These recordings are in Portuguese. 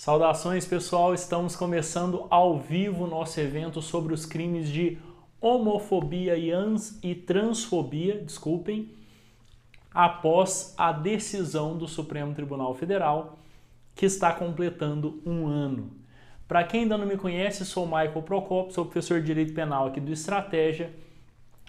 Saudações pessoal, estamos começando ao vivo nosso evento sobre os crimes de homofobia e, e transfobia, desculpem, após a decisão do Supremo Tribunal Federal que está completando um ano. Para quem ainda não me conhece, sou Michael Procopio, sou professor de Direito Penal aqui do Estratégia,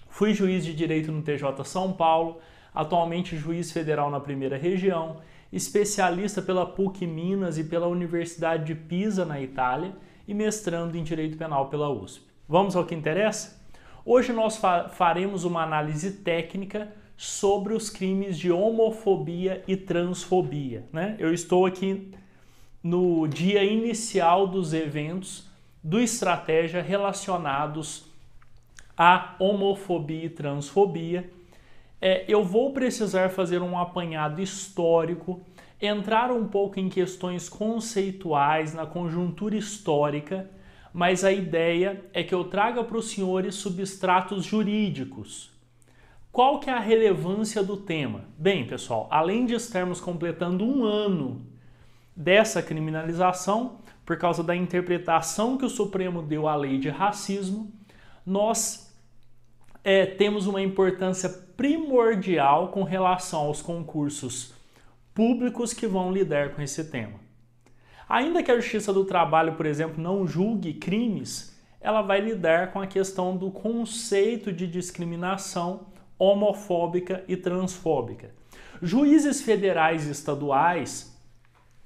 fui juiz de Direito no TJ São Paulo, atualmente juiz federal na Primeira Região especialista pela PUC Minas e pela Universidade de Pisa, na Itália, e mestrando em Direito Penal pela USP. Vamos ao que interessa? Hoje nós fa faremos uma análise técnica sobre os crimes de homofobia e transfobia. Né? Eu estou aqui no dia inicial dos eventos do Estratégia relacionados à homofobia e transfobia é, eu vou precisar fazer um apanhado histórico, entrar um pouco em questões conceituais, na conjuntura histórica, mas a ideia é que eu traga para os senhores substratos jurídicos. Qual que é a relevância do tema? Bem, pessoal, além de estarmos completando um ano dessa criminalização, por causa da interpretação que o Supremo deu à lei de racismo, nós é, temos uma importância primordial com relação aos concursos públicos que vão lidar com esse tema. Ainda que a Justiça do Trabalho, por exemplo, não julgue crimes, ela vai lidar com a questão do conceito de discriminação homofóbica e transfóbica. Juízes federais e estaduais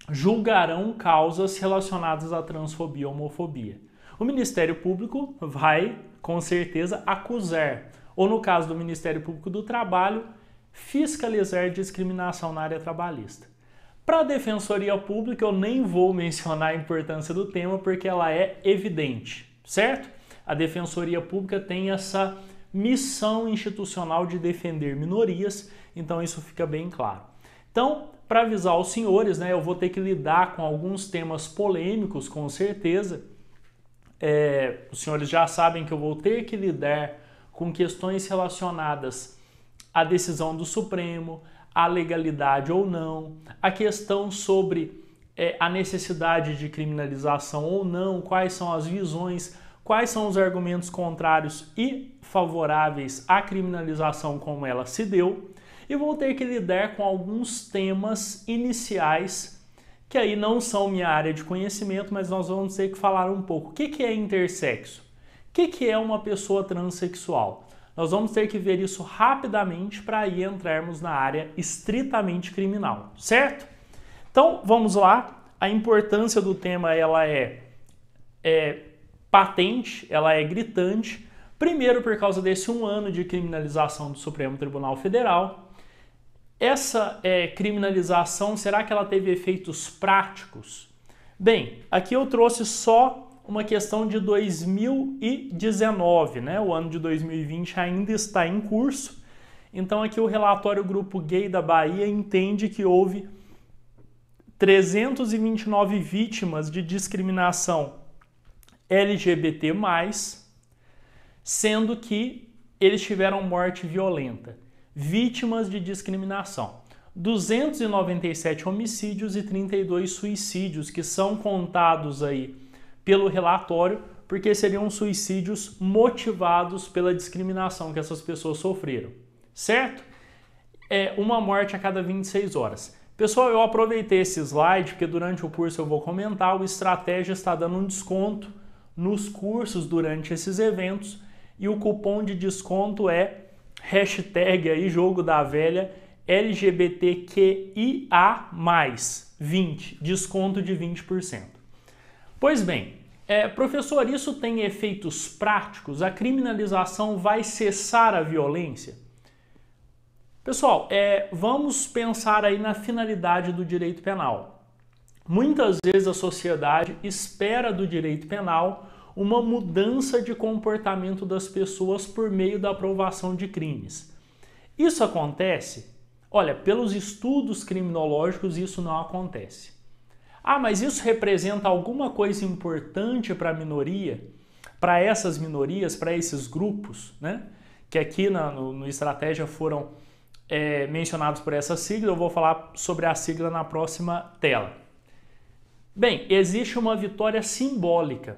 julgarão causas relacionadas à transfobia e homofobia. O Ministério Público vai com certeza, acusar, ou no caso do Ministério Público do Trabalho, fiscalizar discriminação na área trabalhista. Para a Defensoria Pública, eu nem vou mencionar a importância do tema porque ela é evidente, certo? A Defensoria Pública tem essa missão institucional de defender minorias, então isso fica bem claro. Então, para avisar os senhores, né, eu vou ter que lidar com alguns temas polêmicos, com certeza, é, os senhores já sabem que eu vou ter que lidar com questões relacionadas à decisão do Supremo, à legalidade ou não, a questão sobre é, a necessidade de criminalização ou não, quais são as visões, quais são os argumentos contrários e favoráveis à criminalização como ela se deu, e vou ter que lidar com alguns temas iniciais que aí não são minha área de conhecimento, mas nós vamos ter que falar um pouco. O que, que é intersexo? O que, que é uma pessoa transexual? Nós vamos ter que ver isso rapidamente para aí entrarmos na área estritamente criminal, certo? Então vamos lá. A importância do tema ela é, é patente, ela é gritante. Primeiro por causa desse um ano de criminalização do Supremo Tribunal Federal. Essa é, criminalização, será que ela teve efeitos práticos? Bem, aqui eu trouxe só uma questão de 2019, né? O ano de 2020 ainda está em curso. Então aqui o relatório Grupo Gay da Bahia entende que houve 329 vítimas de discriminação LGBT+, sendo que eles tiveram morte violenta vítimas de discriminação. 297 homicídios e 32 suicídios que são contados aí pelo relatório, porque seriam suicídios motivados pela discriminação que essas pessoas sofreram, certo? É uma morte a cada 26 horas. Pessoal, eu aproveitei esse slide porque durante o curso eu vou comentar, o Estratégia está dando um desconto nos cursos durante esses eventos e o cupom de desconto é hashtag aí jogo da velha LGBTQIA+, 20, desconto de 20%. Pois bem, é, professor, isso tem efeitos práticos? A criminalização vai cessar a violência? Pessoal, é, vamos pensar aí na finalidade do direito penal. Muitas vezes a sociedade espera do direito penal uma mudança de comportamento das pessoas por meio da aprovação de crimes. Isso acontece? Olha, pelos estudos criminológicos isso não acontece. Ah, mas isso representa alguma coisa importante para a minoria, para essas minorias, para esses grupos, né? Que aqui na, no, no Estratégia foram é, mencionados por essa sigla, eu vou falar sobre a sigla na próxima tela. Bem, existe uma vitória simbólica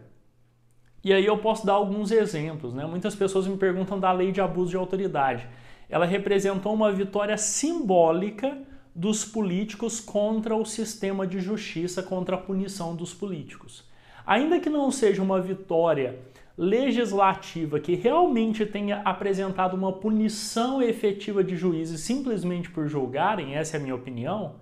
e aí eu posso dar alguns exemplos. Né? Muitas pessoas me perguntam da lei de abuso de autoridade. Ela representou uma vitória simbólica dos políticos contra o sistema de justiça, contra a punição dos políticos. Ainda que não seja uma vitória legislativa que realmente tenha apresentado uma punição efetiva de juízes simplesmente por julgarem, essa é a minha opinião,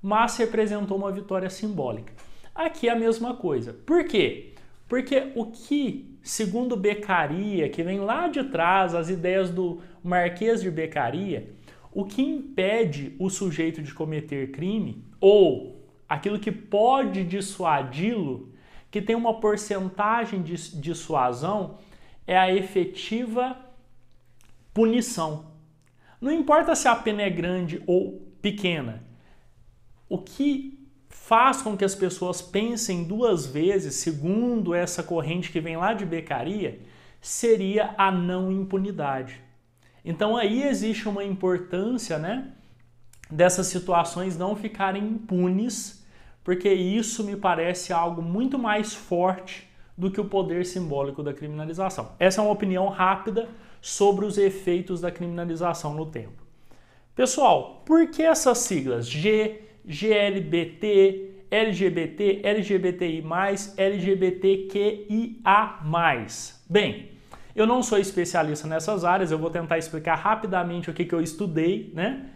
mas representou uma vitória simbólica. Aqui é a mesma coisa. Por quê? Porque o que, segundo Beccaria, que vem lá de trás, as ideias do Marquês de Beccaria, o que impede o sujeito de cometer crime ou aquilo que pode dissuadi-lo, que tem uma porcentagem de dissuasão, é a efetiva punição. Não importa se a pena é grande ou pequena. O que faz com que as pessoas pensem duas vezes, segundo essa corrente que vem lá de becaria, seria a não impunidade. Então aí existe uma importância, né, dessas situações não ficarem impunes, porque isso me parece algo muito mais forte do que o poder simbólico da criminalização. Essa é uma opinião rápida sobre os efeitos da criminalização no tempo. Pessoal, por que essas siglas G, GLBT, LGBT, LGBTI+, LGBTQIA+. Bem, eu não sou especialista nessas áreas, eu vou tentar explicar rapidamente o que, que eu estudei, né?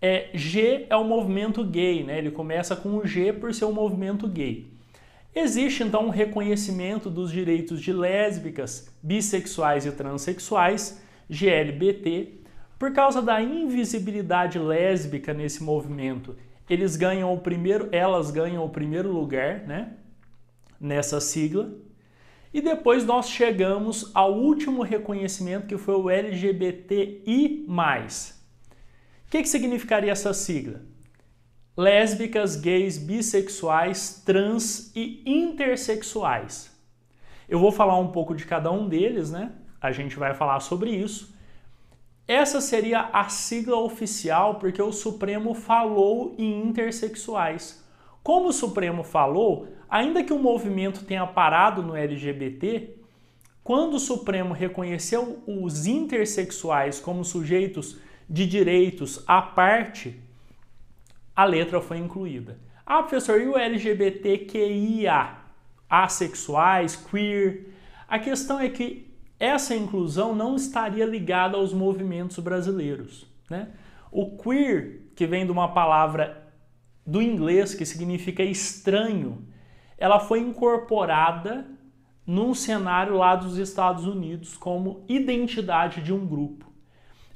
É, G é o movimento gay, né? Ele começa com o G por ser um movimento gay. Existe então um reconhecimento dos direitos de lésbicas, bissexuais e transexuais, GLBT, por causa da invisibilidade lésbica nesse movimento eles ganham o primeiro, elas ganham o primeiro lugar, né? Nessa sigla. E depois nós chegamos ao último reconhecimento que foi o LGBTI+. O que, que significaria essa sigla? Lésbicas, gays, bissexuais, trans e intersexuais. Eu vou falar um pouco de cada um deles, né? A gente vai falar sobre isso. Essa seria a sigla oficial porque o Supremo falou em intersexuais. Como o Supremo falou, ainda que o movimento tenha parado no LGBT, quando o Supremo reconheceu os intersexuais como sujeitos de direitos à parte, a letra foi incluída. Ah, professor, e o LGBTQIA? Asexuais, queer? A questão é que essa inclusão não estaria ligada aos movimentos brasileiros. Né? O queer, que vem de uma palavra do inglês que significa estranho, ela foi incorporada num cenário lá dos Estados Unidos como identidade de um grupo.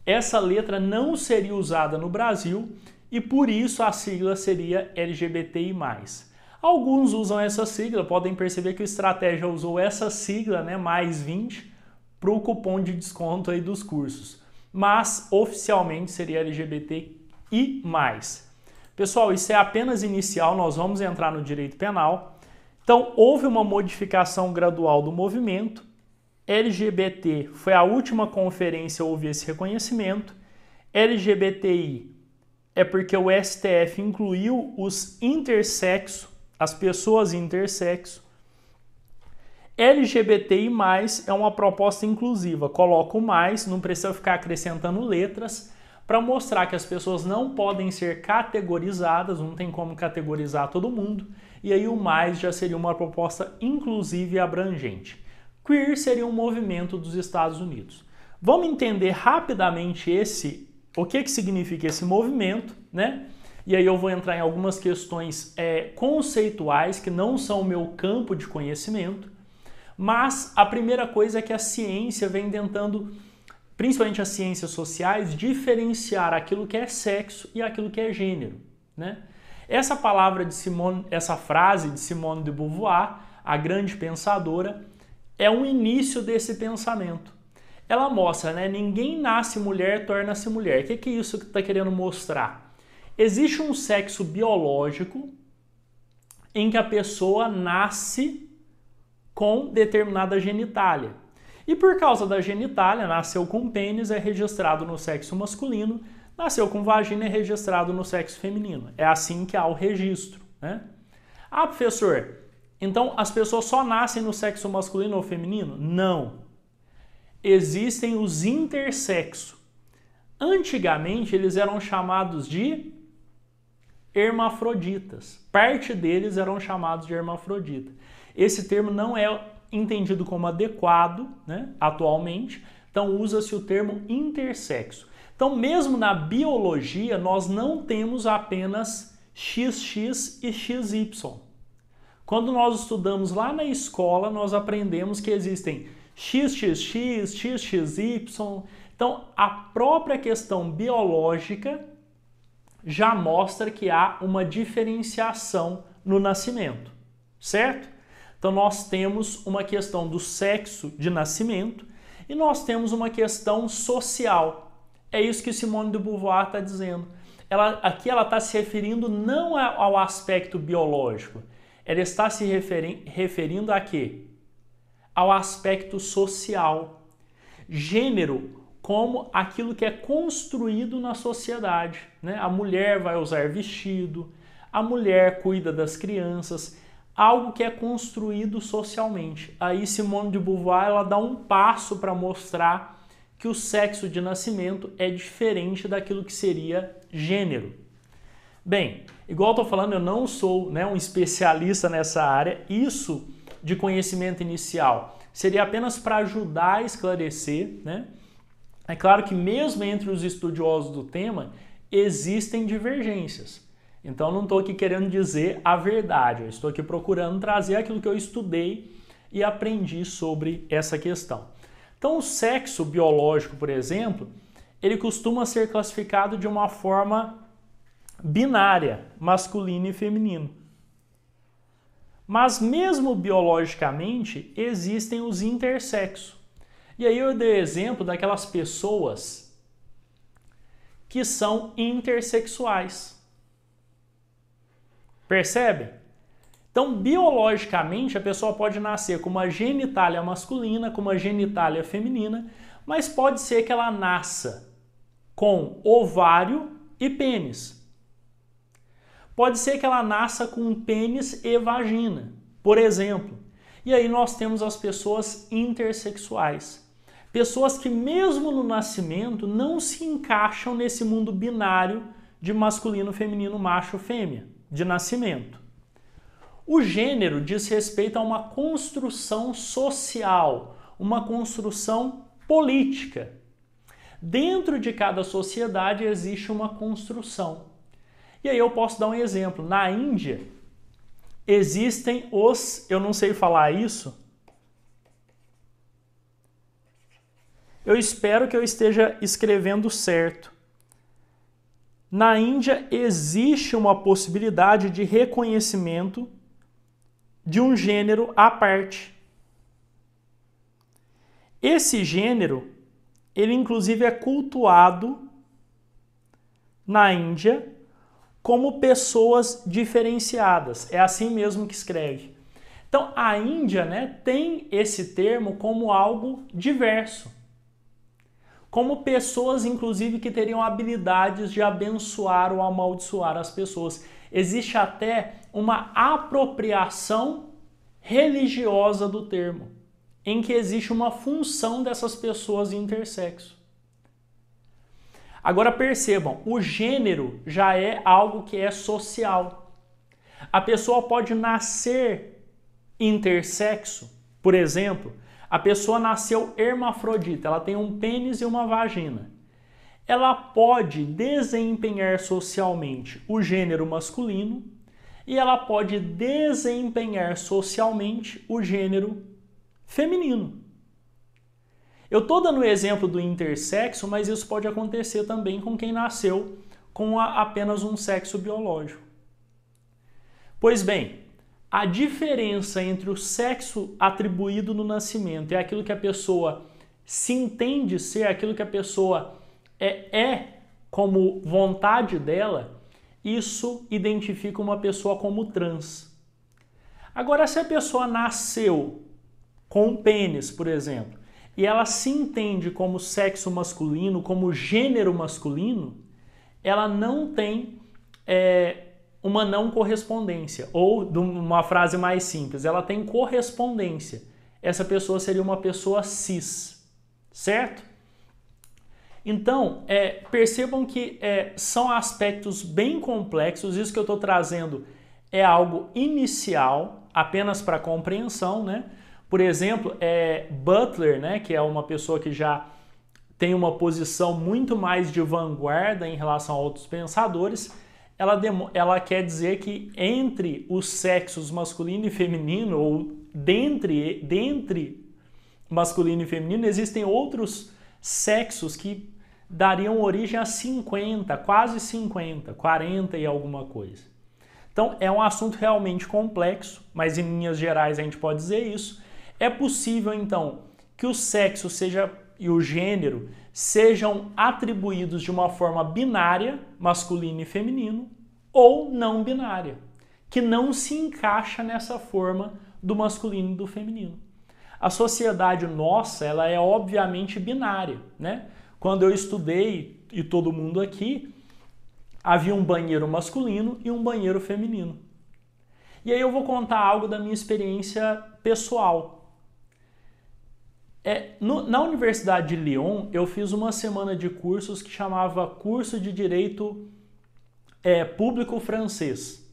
Essa letra não seria usada no Brasil e por isso a sigla seria LGBTI. Alguns usam essa sigla, podem perceber que o Estratégia usou essa sigla, né, mais 20, para o cupom de desconto aí dos cursos. Mas oficialmente seria LGBT e mais. Pessoal, isso é apenas inicial, nós vamos entrar no direito penal. Então, houve uma modificação gradual do movimento. LGBT foi a última conferência houve esse reconhecimento. LGBTI é porque o STF incluiu os intersexo, as pessoas intersexo. LGBTI+, é uma proposta inclusiva. Coloco o mais, não precisa ficar acrescentando letras, para mostrar que as pessoas não podem ser categorizadas, não tem como categorizar todo mundo, e aí o mais já seria uma proposta inclusiva e abrangente. Queer seria um movimento dos Estados Unidos. Vamos entender rapidamente esse, o que, que significa esse movimento, né? E aí eu vou entrar em algumas questões é, conceituais que não são o meu campo de conhecimento, mas a primeira coisa é que a ciência vem tentando, principalmente as ciências sociais, diferenciar aquilo que é sexo e aquilo que é gênero, né? Essa palavra de Simone, essa frase de Simone de Beauvoir, a grande pensadora, é um início desse pensamento. Ela mostra, né? Ninguém nasce mulher, torna-se mulher. O que é que isso que está querendo mostrar? Existe um sexo biológico em que a pessoa nasce com determinada genitália. E por causa da genitália, nasceu com pênis é registrado no sexo masculino, nasceu com vagina é registrado no sexo feminino. É assim que há o registro. Né? Ah, professor, então as pessoas só nascem no sexo masculino ou feminino? Não. Existem os intersexo. Antigamente eles eram chamados de hermafroditas. Parte deles eram chamados de hermafrodita. Esse termo não é entendido como adequado né, atualmente, então usa-se o termo intersexo. Então, mesmo na biologia, nós não temos apenas XX e XY. Quando nós estudamos lá na escola, nós aprendemos que existem XXX, XXY. Então, a própria questão biológica já mostra que há uma diferenciação no nascimento, certo? Então nós temos uma questão do sexo de nascimento e nós temos uma questão social. É isso que Simone de Beauvoir está dizendo. Ela, aqui ela está se referindo não ao aspecto biológico, ela está se referi referindo a quê? Ao aspecto social. Gênero como aquilo que é construído na sociedade. Né? A mulher vai usar vestido, a mulher cuida das crianças algo que é construído socialmente. Aí Simone de Beauvoir ela dá um passo para mostrar que o sexo de nascimento é diferente daquilo que seria gênero. Bem, igual estou falando, eu não sou né, um especialista nessa área. Isso de conhecimento inicial seria apenas para ajudar a esclarecer, né? É claro que mesmo entre os estudiosos do tema existem divergências. Então não estou aqui querendo dizer a verdade, eu estou aqui procurando trazer aquilo que eu estudei e aprendi sobre essa questão. Então o sexo biológico, por exemplo, ele costuma ser classificado de uma forma binária, masculino e feminino. Mas mesmo biologicamente existem os intersexos. E aí eu dei exemplo daquelas pessoas que são intersexuais. Percebe? Então, biologicamente, a pessoa pode nascer com uma genitália masculina, com uma genitália feminina, mas pode ser que ela nasça com ovário e pênis. Pode ser que ela nasça com pênis e vagina, por exemplo. E aí nós temos as pessoas intersexuais. Pessoas que, mesmo no nascimento, não se encaixam nesse mundo binário de masculino, feminino, macho, fêmea de nascimento. O gênero diz respeito a uma construção social, uma construção política. Dentro de cada sociedade existe uma construção. E aí eu posso dar um exemplo. Na Índia, existem os. Eu não sei falar isso. Eu espero que eu esteja escrevendo certo. Na Índia existe uma possibilidade de reconhecimento de um gênero à parte. Esse gênero, ele inclusive é cultuado na Índia como pessoas diferenciadas. É assim mesmo que escreve. Então, a Índia, né, tem esse termo como algo diverso como pessoas, inclusive, que teriam habilidades de abençoar ou amaldiçoar as pessoas. Existe até uma apropriação religiosa do termo, em que existe uma função dessas pessoas intersexo. Agora percebam, o gênero já é algo que é social. A pessoa pode nascer intersexo, por exemplo, a pessoa nasceu hermafrodita, ela tem um pênis e uma vagina. Ela pode desempenhar socialmente o gênero masculino e ela pode desempenhar socialmente o gênero feminino. Eu estou dando o exemplo do intersexo, mas isso pode acontecer também com quem nasceu com a, apenas um sexo biológico. Pois bem, a diferença entre o sexo atribuído no nascimento e aquilo que a pessoa se entende ser, aquilo que a pessoa é, é como vontade dela, isso identifica uma pessoa como trans. Agora, se a pessoa nasceu com um pênis, por exemplo, e ela se entende como sexo masculino, como gênero masculino, ela não tem é, uma não correspondência. Ou, de uma frase mais simples, ela tem correspondência. Essa pessoa seria uma pessoa cis, certo? Então, é, percebam que é, são aspectos bem complexos, isso que eu estou trazendo é algo inicial, apenas para compreensão, né? Por exemplo, é Butler, né, que é uma pessoa que já tem uma posição muito mais de vanguarda em relação a outros pensadores, ela, ela quer dizer que entre os sexos masculino e feminino, ou dentre, dentre masculino e feminino, existem outros sexos que dariam origem a 50, quase 50, 40 e alguma coisa. Então é um assunto realmente complexo, mas em linhas gerais a gente pode dizer isso. É possível então que o sexo seja e o gênero sejam atribuídos de uma forma binária, masculino e feminino, ou não binária, que não se encaixa nessa forma do masculino e do feminino. A sociedade nossa, ela é obviamente binária, né? Quando eu estudei e todo mundo aqui, havia um banheiro masculino e um banheiro feminino. E aí eu vou contar algo da minha experiência pessoal, é, no, na Universidade de Lyon, eu fiz uma semana de cursos que chamava Curso de Direito é, Público Francês.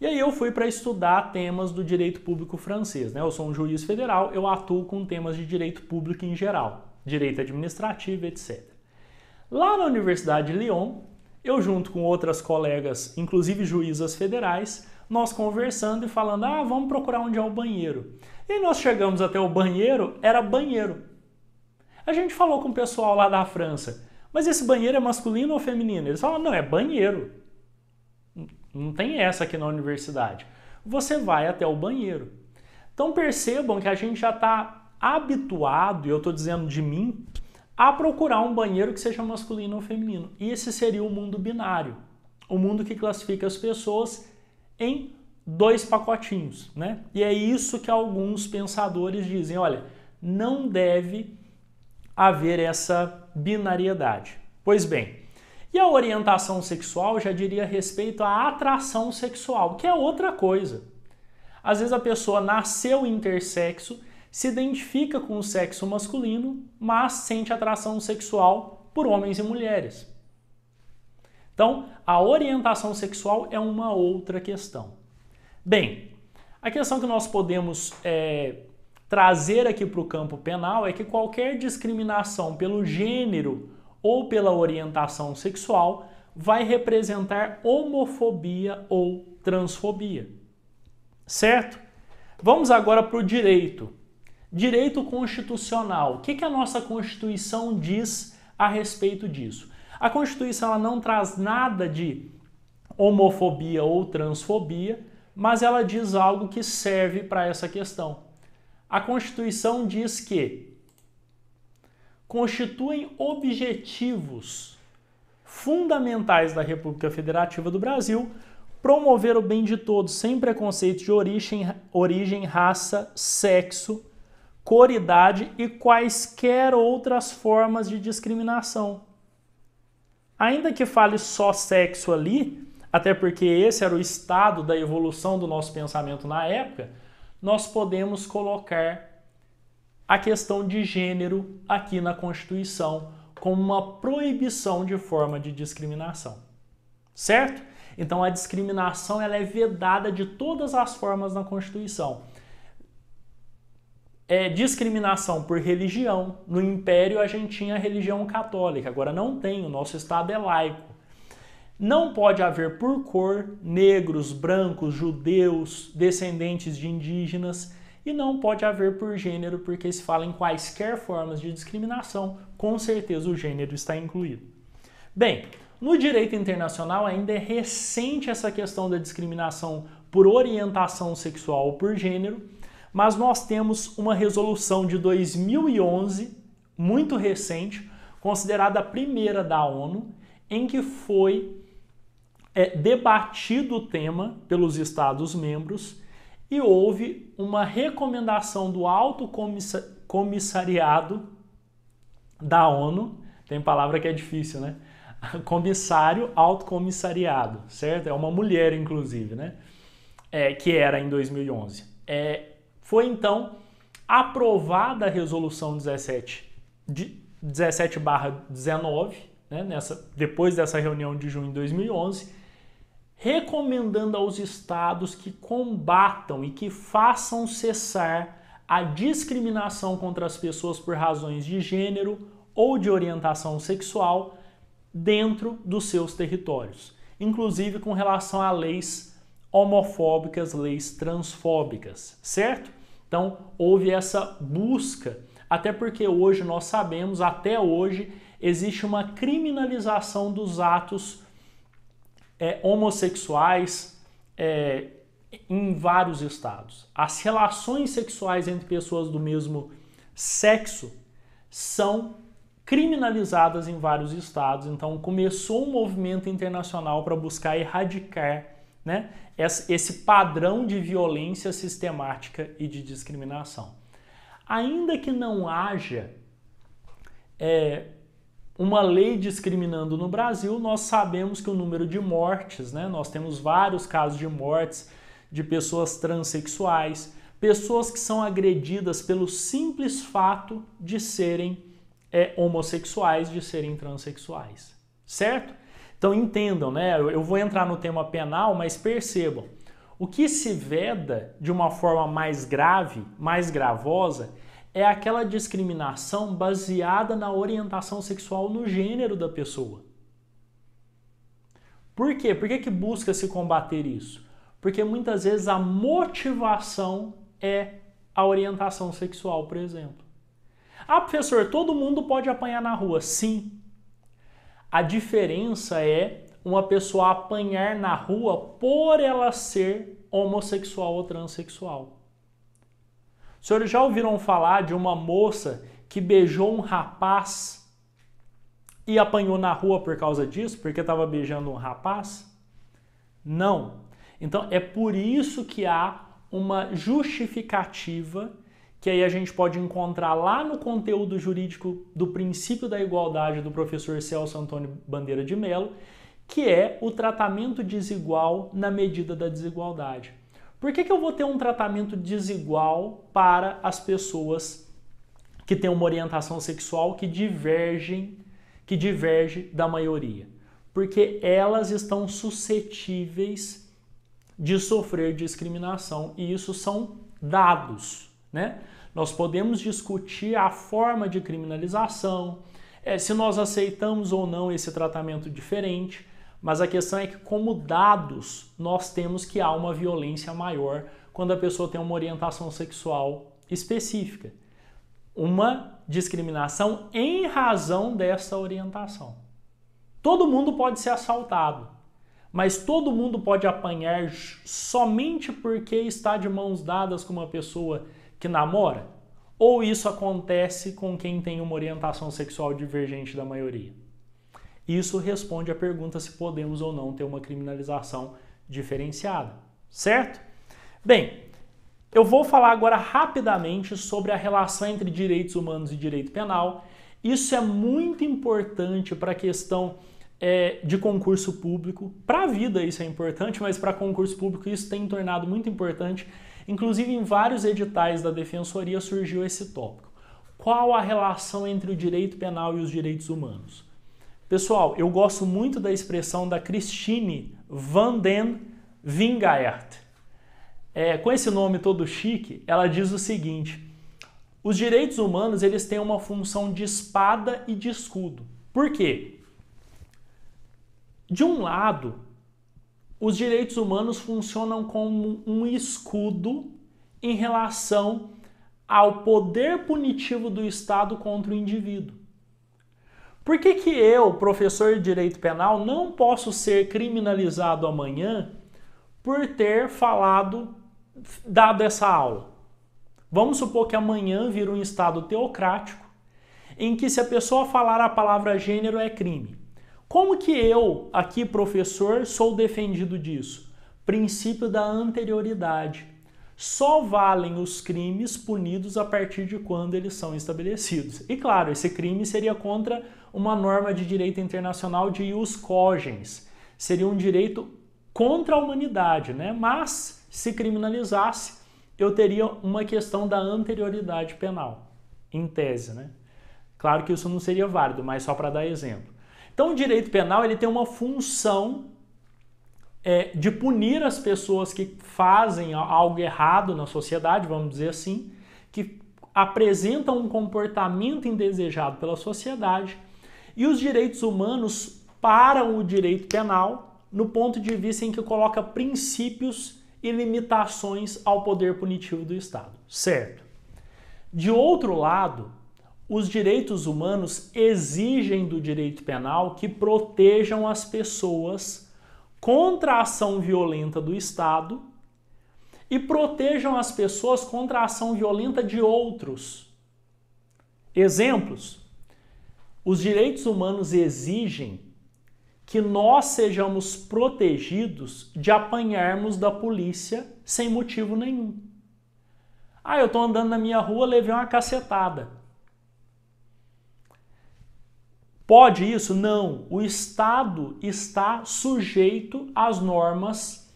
E aí eu fui para estudar temas do direito público francês. Né? Eu sou um juiz federal, eu atuo com temas de direito público em geral, direito administrativo, etc. Lá na Universidade de Lyon, eu junto com outras colegas, inclusive juízas federais, nós conversando e falando: ah, vamos procurar onde é o banheiro. E nós chegamos até o banheiro, era banheiro. A gente falou com o pessoal lá da França, mas esse banheiro é masculino ou feminino? Eles falam, não, é banheiro. Não tem essa aqui na universidade. Você vai até o banheiro. Então percebam que a gente já está habituado, e eu estou dizendo de mim, a procurar um banheiro que seja masculino ou feminino. E esse seria o mundo binário, o mundo que classifica as pessoas em dois pacotinhos, né? E é isso que alguns pensadores dizem, olha, não deve haver essa binariedade. Pois bem, e a orientação sexual já diria respeito à atração sexual, que é outra coisa. Às vezes a pessoa nasceu intersexo, se identifica com o sexo masculino, mas sente atração sexual por homens e mulheres. Então, a orientação sexual é uma outra questão. Bem, a questão que nós podemos é, trazer aqui para o campo penal é que qualquer discriminação pelo gênero ou pela orientação sexual vai representar homofobia ou transfobia. Certo? Vamos agora para o direito. Direito constitucional. O que, que a nossa Constituição diz a respeito disso? A Constituição ela não traz nada de homofobia ou transfobia, mas ela diz algo que serve para essa questão. A Constituição diz que constituem objetivos fundamentais da República Federativa do Brasil promover o bem de todos sem preconceito de origem, origem raça, sexo, cor, idade e quaisquer outras formas de discriminação. Ainda que fale só sexo ali, até porque esse era o estado da evolução do nosso pensamento na época, nós podemos colocar a questão de gênero aqui na Constituição como uma proibição de forma de discriminação. Certo? Então a discriminação ela é vedada de todas as formas na Constituição. É discriminação por religião. No Império a gente tinha a religião católica, agora não tem, o nosso Estado é laico. Não pode haver por cor negros, brancos, judeus, descendentes de indígenas e não pode haver por gênero, porque se fala em quaisquer formas de discriminação, com certeza o gênero está incluído. Bem, no direito internacional ainda é recente essa questão da discriminação por orientação sexual ou por gênero, mas nós temos uma resolução de 2011, muito recente, considerada a primeira da ONU, em que foi é debatido o tema pelos Estados-membros e houve uma recomendação do Alto Comissariado da ONU, tem palavra que é difícil, né? Comissário Alto Comissariado, certo? É uma mulher, inclusive, né? É, que era em 2011. É, foi então aprovada a resolução 17, de, 17 19, né? Nessa, depois dessa reunião de junho de 2011, recomendando aos estados que combatam e que façam cessar a discriminação contra as pessoas por razões de gênero ou de orientação sexual dentro dos seus territórios, inclusive com relação a leis homofóbicas, leis transfóbicas, certo? Então, houve essa busca, até porque hoje nós sabemos, até hoje, existe uma criminalização dos atos é, homossexuais é, em vários estados. As relações sexuais entre pessoas do mesmo sexo são criminalizadas em vários estados. Então começou um movimento internacional para buscar erradicar né, esse padrão de violência sistemática e de discriminação. Ainda que não haja é, uma lei discriminando no Brasil, nós sabemos que o número de mortes, né? Nós temos vários casos de mortes de pessoas transexuais, pessoas que são agredidas pelo simples fato de serem é, homossexuais, de serem transexuais, certo? Então entendam, né? Eu vou entrar no tema penal, mas percebam. O que se veda de uma forma mais grave, mais gravosa, é aquela discriminação baseada na orientação sexual no gênero da pessoa. Por quê? Por que, que busca se combater isso? Porque muitas vezes a motivação é a orientação sexual, por exemplo. Ah, professor, todo mundo pode apanhar na rua. Sim. A diferença é uma pessoa apanhar na rua por ela ser homossexual ou transexual senhores já ouviram falar de uma moça que beijou um rapaz e apanhou na rua por causa disso, porque estava beijando um rapaz? Não. Então é por isso que há uma justificativa que aí a gente pode encontrar lá no conteúdo jurídico do princípio da igualdade do professor Celso Antônio Bandeira de Mello, que é o tratamento desigual na medida da desigualdade. Por que, que eu vou ter um tratamento desigual para as pessoas que têm uma orientação sexual que divergem, que diverge da maioria? Porque elas estão suscetíveis de sofrer discriminação e isso são dados, né? Nós podemos discutir a forma de criminalização, eh, se nós aceitamos ou não esse tratamento diferente, mas a questão é que, como dados, nós temos que há uma violência maior quando a pessoa tem uma orientação sexual específica. Uma discriminação em razão dessa orientação. Todo mundo pode ser assaltado, mas todo mundo pode apanhar somente porque está de mãos dadas com uma pessoa que namora? Ou isso acontece com quem tem uma orientação sexual divergente da maioria? Isso responde à pergunta se podemos ou não ter uma criminalização diferenciada, certo? Bem, eu vou falar agora rapidamente sobre a relação entre direitos humanos e direito penal. Isso é muito importante para a questão é, de concurso público. Para a vida isso é importante, mas para concurso público isso tem tornado muito importante. Inclusive, em vários editais da defensoria surgiu esse tópico. Qual a relação entre o direito penal e os direitos humanos? Pessoal, eu gosto muito da expressão da Christine van den Wingaert. É, com esse nome todo chique, ela diz o seguinte: os direitos humanos eles têm uma função de espada e de escudo. Por quê? De um lado, os direitos humanos funcionam como um escudo em relação ao poder punitivo do Estado contra o indivíduo. Por que, que eu, professor de direito penal, não posso ser criminalizado amanhã por ter falado, dado essa aula? Vamos supor que amanhã vira um estado teocrático em que se a pessoa falar a palavra gênero é crime. Como que eu, aqui professor, sou defendido disso? Princípio da anterioridade. Só valem os crimes punidos a partir de quando eles são estabelecidos. E claro, esse crime seria contra uma norma de direito internacional de ius cogens. Seria um direito contra a humanidade, né? Mas se criminalizasse, eu teria uma questão da anterioridade penal, em tese, né? Claro que isso não seria válido, mas só para dar exemplo. Então, o direito penal ele tem uma função é, de punir as pessoas que fazem algo errado na sociedade, vamos dizer assim, que apresentam um comportamento indesejado pela sociedade e os direitos humanos param o direito penal no ponto de vista em que coloca princípios e limitações ao poder punitivo do Estado. Certo. De outro lado, os direitos humanos exigem do direito penal que protejam as pessoas contra a ação violenta do Estado e protejam as pessoas contra a ação violenta de outros. Exemplos: os direitos humanos exigem que nós sejamos protegidos de apanharmos da polícia sem motivo nenhum. Ah, eu estou andando na minha rua, levei uma cacetada. Pode isso? Não. O Estado está sujeito às normas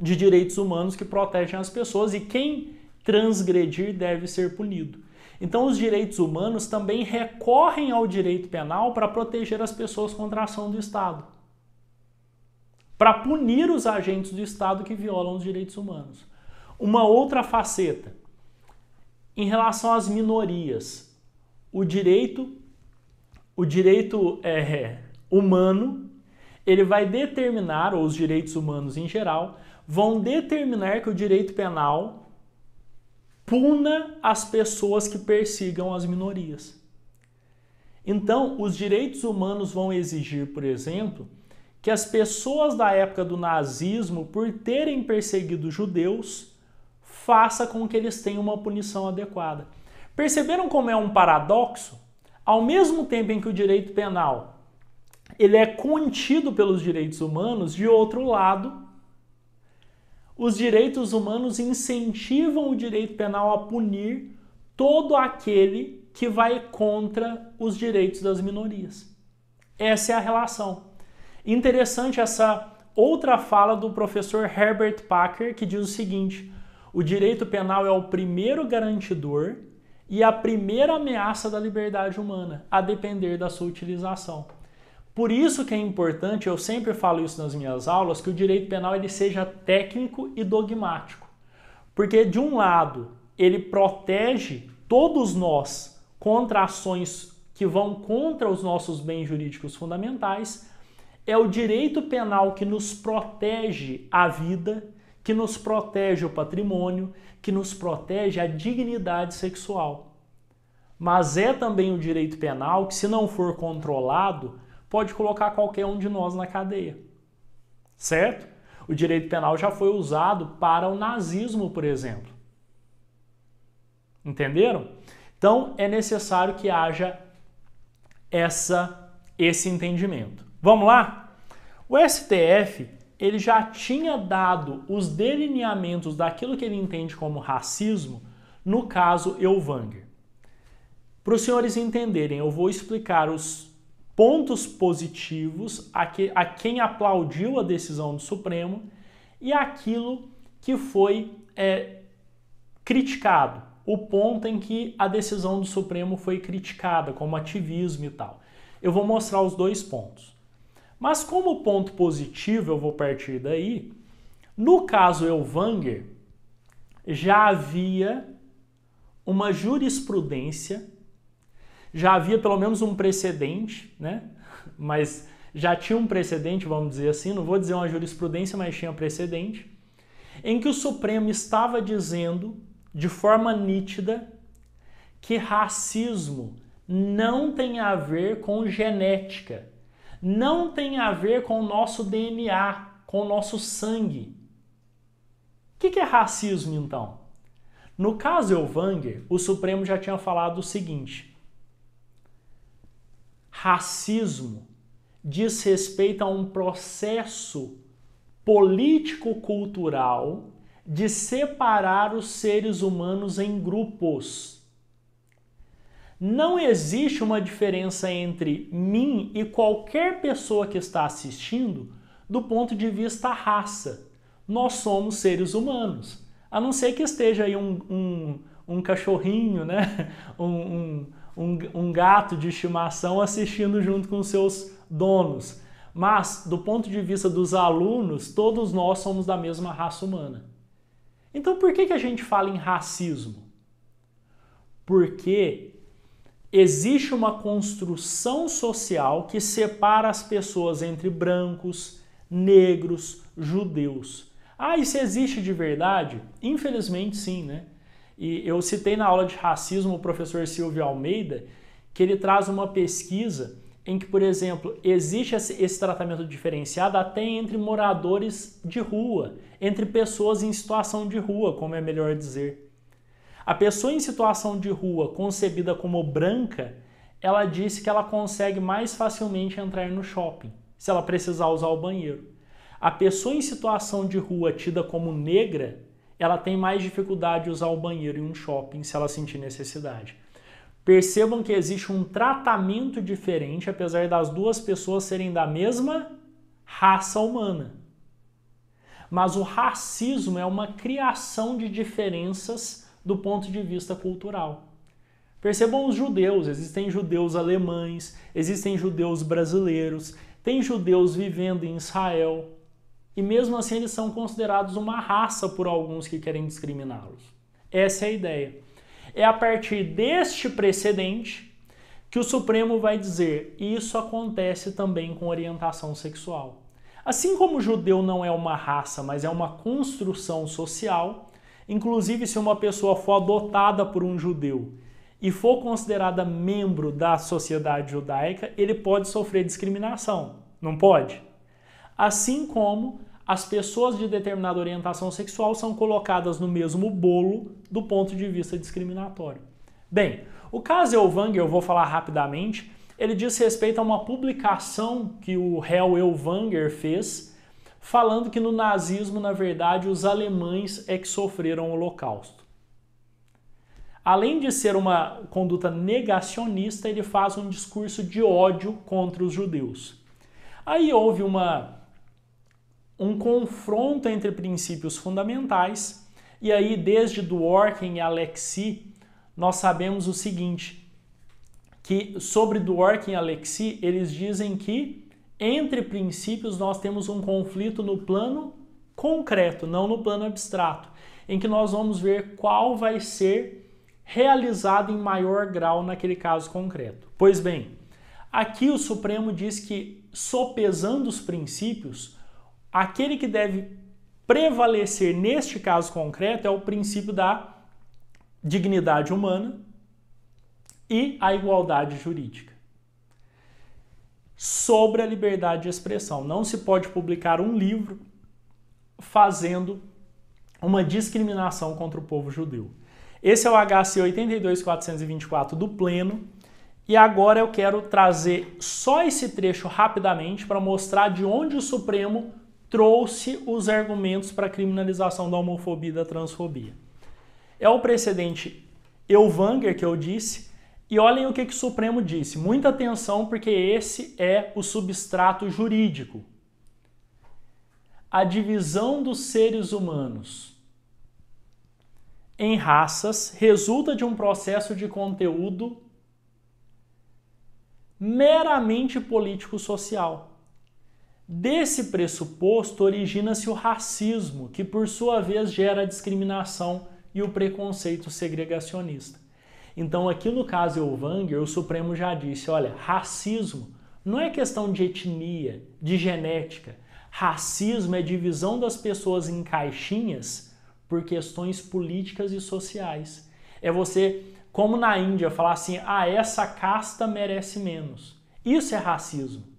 de direitos humanos que protegem as pessoas e quem transgredir deve ser punido. Então, os direitos humanos também recorrem ao direito penal para proteger as pessoas contra a ação do Estado, para punir os agentes do Estado que violam os direitos humanos. Uma outra faceta, em relação às minorias, o direito, o direito é, é humano, ele vai determinar, ou os direitos humanos em geral, vão determinar que o direito penal puna as pessoas que persigam as minorias. Então, os direitos humanos vão exigir, por exemplo, que as pessoas da época do nazismo, por terem perseguido judeus, faça com que eles tenham uma punição adequada. Perceberam como é um paradoxo? Ao mesmo tempo em que o direito penal ele é contido pelos direitos humanos, de outro lado, os direitos humanos incentivam o direito penal a punir todo aquele que vai contra os direitos das minorias. Essa é a relação. Interessante essa outra fala do professor Herbert Packer, que diz o seguinte: o direito penal é o primeiro garantidor e a primeira ameaça da liberdade humana, a depender da sua utilização. Por isso que é importante, eu sempre falo isso nas minhas aulas, que o direito penal ele seja técnico e dogmático. Porque de um lado, ele protege todos nós contra ações que vão contra os nossos bens jurídicos fundamentais, é o direito penal que nos protege a vida, que nos protege o patrimônio, que nos protege a dignidade sexual. Mas é também o direito penal que, se não for controlado, pode colocar qualquer um de nós na cadeia. Certo? O direito penal já foi usado para o nazismo, por exemplo. Entenderam? Então é necessário que haja essa esse entendimento. Vamos lá? O STF, ele já tinha dado os delineamentos daquilo que ele entende como racismo no caso Elvanger. Para os senhores entenderem, eu vou explicar os pontos positivos a, que, a quem aplaudiu a decisão do Supremo e aquilo que foi é, criticado, o ponto em que a decisão do Supremo foi criticada, como ativismo e tal. Eu vou mostrar os dois pontos. Mas como ponto positivo, eu vou partir daí. No caso Elvanger, já havia uma jurisprudência já havia pelo menos um precedente, né? Mas já tinha um precedente, vamos dizer assim, não vou dizer uma jurisprudência, mas tinha precedente, em que o Supremo estava dizendo de forma nítida que racismo não tem a ver com genética, não tem a ver com o nosso DNA, com o nosso sangue. O que é racismo então? No caso Elvanger, o Supremo já tinha falado o seguinte: Racismo diz respeito a um processo político-cultural de separar os seres humanos em grupos. Não existe uma diferença entre mim e qualquer pessoa que está assistindo do ponto de vista raça. Nós somos seres humanos. A não ser que esteja aí um, um, um cachorrinho, né? Um, um, um, um gato de estimação assistindo junto com seus donos. Mas, do ponto de vista dos alunos, todos nós somos da mesma raça humana. Então, por que, que a gente fala em racismo? Porque existe uma construção social que separa as pessoas entre brancos, negros, judeus. Ah, isso existe de verdade? Infelizmente, sim, né? E eu citei na aula de racismo o professor Silvio Almeida, que ele traz uma pesquisa em que, por exemplo, existe esse tratamento diferenciado até entre moradores de rua, entre pessoas em situação de rua, como é melhor dizer. A pessoa em situação de rua, concebida como branca, ela disse que ela consegue mais facilmente entrar no shopping, se ela precisar usar o banheiro. A pessoa em situação de rua, tida como negra, ela tem mais dificuldade de usar o banheiro em um shopping se ela sentir necessidade. Percebam que existe um tratamento diferente, apesar das duas pessoas serem da mesma raça humana. Mas o racismo é uma criação de diferenças do ponto de vista cultural. Percebam os judeus, existem judeus alemães, existem judeus brasileiros, tem judeus vivendo em Israel, e mesmo assim eles são considerados uma raça por alguns que querem discriminá-los. Essa é a ideia. É a partir deste precedente que o Supremo vai dizer: isso acontece também com orientação sexual. Assim como o judeu não é uma raça, mas é uma construção social, inclusive se uma pessoa for adotada por um judeu e for considerada membro da sociedade judaica, ele pode sofrer discriminação, não pode? Assim como as pessoas de determinada orientação sexual são colocadas no mesmo bolo do ponto de vista discriminatório. Bem, o caso Elvanger, eu vou falar rapidamente, ele diz respeito a uma publicação que o réu Elvanger fez, falando que no nazismo, na verdade, os alemães é que sofreram o holocausto. Além de ser uma conduta negacionista, ele faz um discurso de ódio contra os judeus. Aí houve uma um confronto entre princípios fundamentais. E aí, desde Dworkin e Alexi, nós sabemos o seguinte, que sobre Dworkin e Alexi, eles dizem que entre princípios nós temos um conflito no plano concreto, não no plano abstrato, em que nós vamos ver qual vai ser realizado em maior grau naquele caso concreto. Pois bem, aqui o Supremo diz que sopesando os princípios, Aquele que deve prevalecer neste caso concreto é o princípio da dignidade humana e a igualdade jurídica. Sobre a liberdade de expressão, não se pode publicar um livro fazendo uma discriminação contra o povo judeu. Esse é o HC 82424 do Pleno. E agora eu quero trazer só esse trecho rapidamente para mostrar de onde o Supremo trouxe os argumentos para a criminalização da homofobia e da transfobia. É o precedente Elvanger que eu disse, e olhem o que, que o Supremo disse. Muita atenção, porque esse é o substrato jurídico. A divisão dos seres humanos em raças resulta de um processo de conteúdo meramente político-social. Desse pressuposto origina-se o racismo, que por sua vez gera a discriminação e o preconceito segregacionista. Então, aqui no caso Elvanger, o Supremo já disse: olha, racismo não é questão de etnia, de genética. Racismo é divisão das pessoas em caixinhas por questões políticas e sociais. É você, como na Índia, falar assim: ah, essa casta merece menos. Isso é racismo.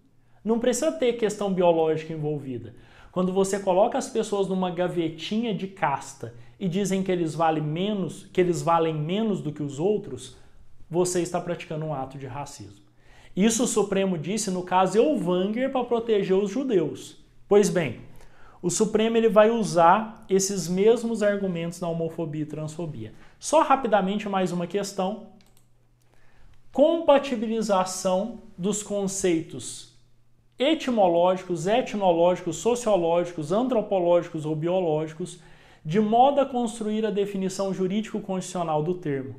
Não precisa ter questão biológica envolvida. Quando você coloca as pessoas numa gavetinha de casta e dizem que eles valem menos, que eles valem menos do que os outros, você está praticando um ato de racismo. Isso o Supremo disse no caso Elvanger para proteger os judeus. Pois bem, o Supremo ele vai usar esses mesmos argumentos na homofobia e transfobia. Só rapidamente mais uma questão. Compatibilização dos conceitos etimológicos, etnológicos, sociológicos, antropológicos ou biológicos, de modo a construir a definição jurídico-constitucional do termo.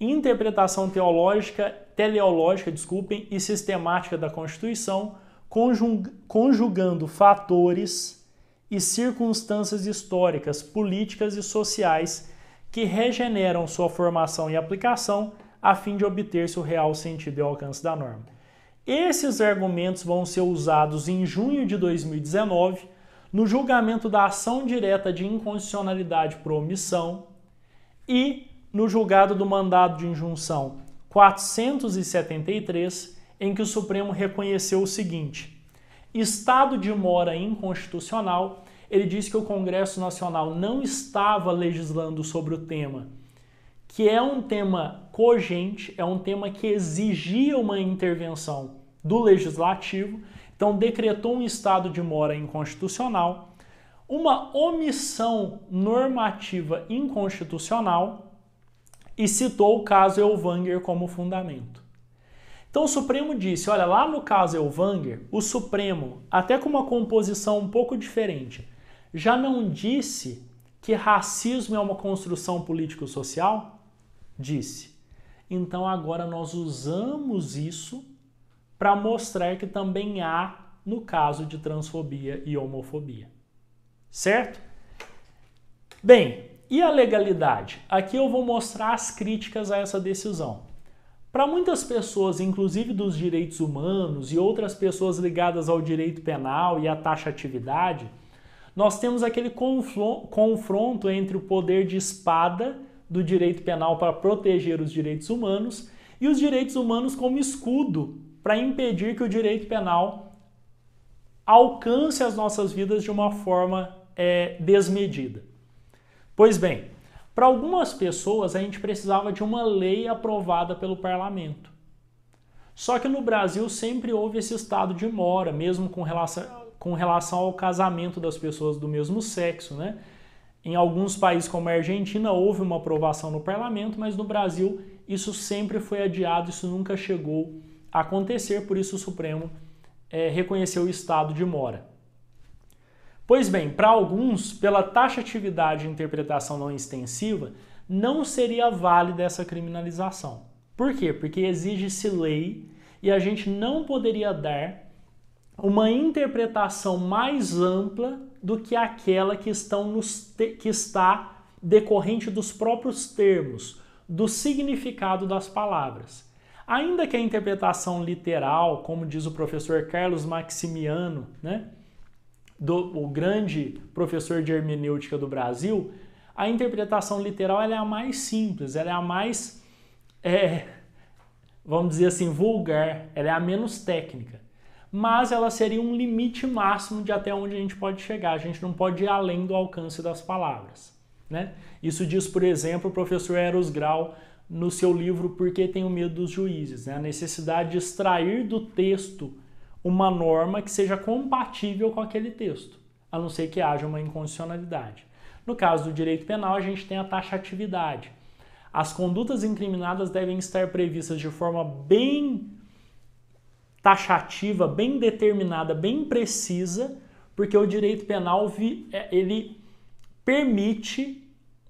Interpretação teológica, teleológica, desculpem, e sistemática da Constituição, conjugando fatores e circunstâncias históricas, políticas e sociais que regeneram sua formação e aplicação a fim de obter-se o real sentido e alcance da norma. Esses argumentos vão ser usados em junho de 2019 no julgamento da ação direta de inconstitucionalidade por omissão e no julgado do mandado de injunção 473, em que o Supremo reconheceu o seguinte: estado de mora inconstitucional. Ele diz que o Congresso Nacional não estava legislando sobre o tema que é um tema cogente, é um tema que exigia uma intervenção do legislativo, então decretou um estado de mora inconstitucional, uma omissão normativa inconstitucional e citou o caso Elvanger como fundamento. Então o Supremo disse: olha, lá no caso Elvanger, o Supremo, até com uma composição um pouco diferente, já não disse que racismo é uma construção político-social? disse. Então agora nós usamos isso para mostrar que também há no caso de transfobia e homofobia. Certo? Bem, e a legalidade? Aqui eu vou mostrar as críticas a essa decisão. Para muitas pessoas, inclusive dos direitos humanos e outras pessoas ligadas ao direito penal e à taxatividade, nós temos aquele confronto entre o poder de espada do direito penal para proteger os direitos humanos e os direitos humanos como escudo para impedir que o direito penal alcance as nossas vidas de uma forma é, desmedida. Pois bem, para algumas pessoas a gente precisava de uma lei aprovada pelo parlamento. Só que no Brasil sempre houve esse estado de mora, mesmo com relação, com relação ao casamento das pessoas do mesmo sexo, né? Em alguns países, como a Argentina, houve uma aprovação no parlamento, mas no Brasil isso sempre foi adiado, isso nunca chegou a acontecer, por isso o Supremo é, reconheceu o estado de mora. Pois bem, para alguns, pela taxatividade de interpretação não extensiva, não seria válida essa criminalização. Por quê? Porque exige-se lei e a gente não poderia dar uma interpretação mais ampla do que aquela que, estão nos que está decorrente dos próprios termos, do significado das palavras. Ainda que a interpretação literal, como diz o professor Carlos Maximiano, né, do, o grande professor de hermenêutica do Brasil, a interpretação literal é a mais simples, ela é a mais, é, vamos dizer assim, vulgar, ela é a menos técnica mas ela seria um limite máximo de até onde a gente pode chegar. A gente não pode ir além do alcance das palavras. Né? Isso diz, por exemplo, o professor Eros Grau no seu livro Por que Tenho Medo dos Juízes? Né? A necessidade de extrair do texto uma norma que seja compatível com aquele texto, a não ser que haja uma incondicionalidade. No caso do direito penal, a gente tem a taxatividade. As condutas incriminadas devem estar previstas de forma bem taxativa, bem determinada, bem precisa, porque o direito penal é, ele permite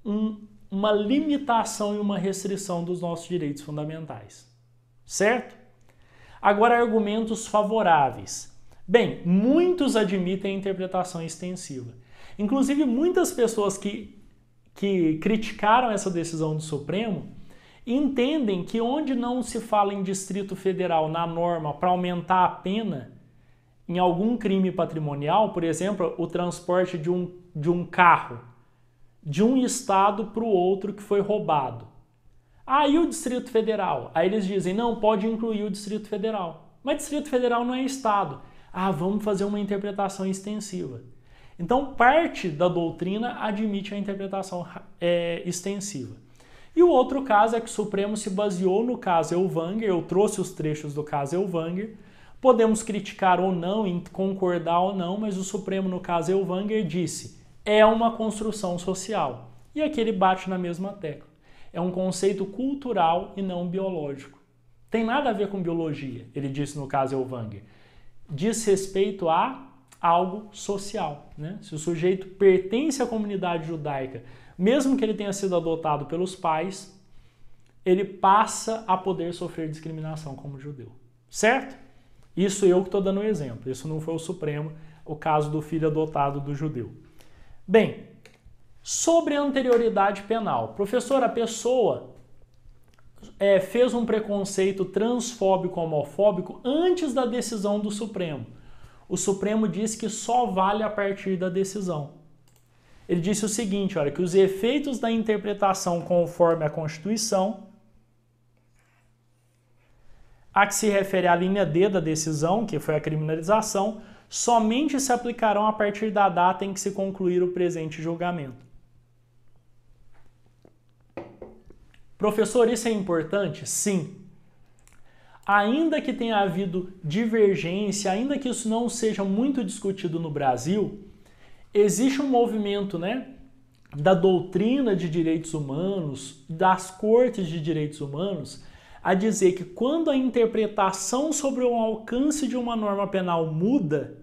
um, uma limitação e uma restrição dos nossos direitos fundamentais, certo? Agora, argumentos favoráveis. Bem, muitos admitem a interpretação extensiva. Inclusive, muitas pessoas que, que criticaram essa decisão do Supremo entendem que onde não se fala em Distrito Federal na norma para aumentar a pena em algum crime patrimonial, por exemplo, o transporte de um, de um carro de um estado para o outro que foi roubado. Aí ah, o Distrito Federal. Aí eles dizem, não, pode incluir o Distrito Federal. Mas Distrito Federal não é estado. Ah, vamos fazer uma interpretação extensiva. Então, parte da doutrina admite a interpretação é, extensiva. E o outro caso é que o Supremo se baseou no caso Elvanger, eu trouxe os trechos do caso Elvanger. Podemos criticar ou não, concordar ou não, mas o Supremo, no caso Elvanger, disse é uma construção social. E aqui ele bate na mesma tecla. É um conceito cultural e não biológico. Tem nada a ver com biologia, ele disse no caso Elvanger. Diz respeito a algo social. Né? Se o sujeito pertence à comunidade judaica, mesmo que ele tenha sido adotado pelos pais, ele passa a poder sofrer discriminação como judeu. Certo? Isso eu que estou dando um exemplo. Isso não foi o Supremo, o caso do filho adotado do judeu. Bem, sobre anterioridade penal. Professor, a pessoa é, fez um preconceito transfóbico homofóbico antes da decisão do Supremo. O Supremo diz que só vale a partir da decisão ele disse o seguinte, olha, que os efeitos da interpretação conforme a Constituição, a que se refere à linha D da decisão, que foi a criminalização, somente se aplicarão a partir da data em que se concluir o presente julgamento. Professor, isso é importante? Sim. Ainda que tenha havido divergência, ainda que isso não seja muito discutido no Brasil, existe um movimento, né? Da doutrina de direitos humanos, das cortes de direitos humanos, a dizer que quando a interpretação sobre o alcance de uma norma penal muda,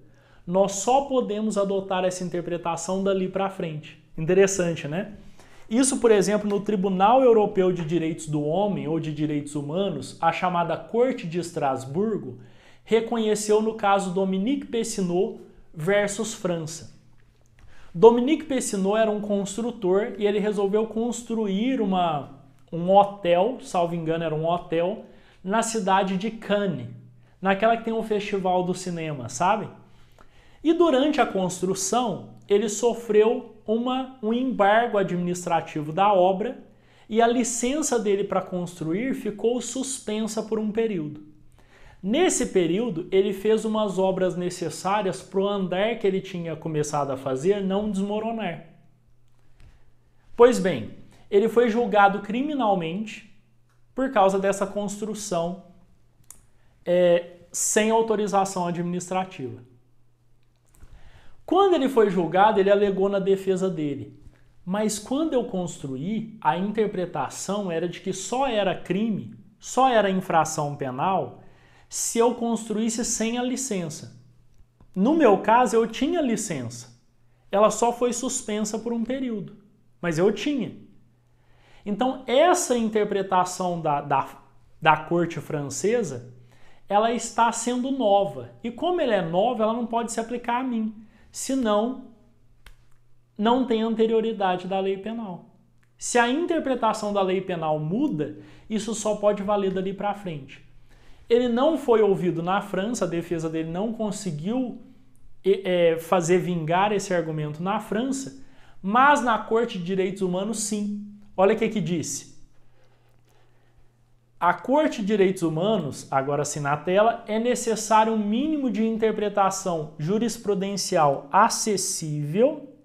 nós só podemos adotar essa interpretação dali para frente. Interessante, né? Isso, por exemplo, no Tribunal Europeu de Direitos do Homem ou de Direitos Humanos, a chamada Corte de Estrasburgo, reconheceu no caso Dominique Pessinot versus França. Dominique Pessinot era um construtor e ele resolveu construir uma, um hotel, salvo engano, era um hotel, na cidade de Cannes, naquela que tem o um festival do cinema, sabe? E durante a construção, ele sofreu uma, um embargo administrativo da obra e a licença dele para construir ficou suspensa por um período. Nesse período, ele fez umas obras necessárias para o andar que ele tinha começado a fazer não desmoronar. Pois bem, ele foi julgado criminalmente por causa dessa construção é, sem autorização administrativa. Quando ele foi julgado, ele alegou na defesa dele. Mas quando eu construí, a interpretação era de que só era crime, só era infração penal se eu construísse sem a licença. No meu caso, eu tinha licença. Ela só foi suspensa por um período, mas eu tinha. Então, essa interpretação da, da, da corte francesa, ela está sendo nova. E como ela é nova, ela não pode se aplicar a mim, senão não tem anterioridade da lei penal. Se a interpretação da lei penal muda, isso só pode valer dali para frente. Ele não foi ouvido na França, a defesa dele não conseguiu é, fazer vingar esse argumento na França, mas na Corte de Direitos Humanos, sim. Olha o que, que disse. A Corte de Direitos Humanos, agora assim na tela, é necessário um mínimo de interpretação jurisprudencial acessível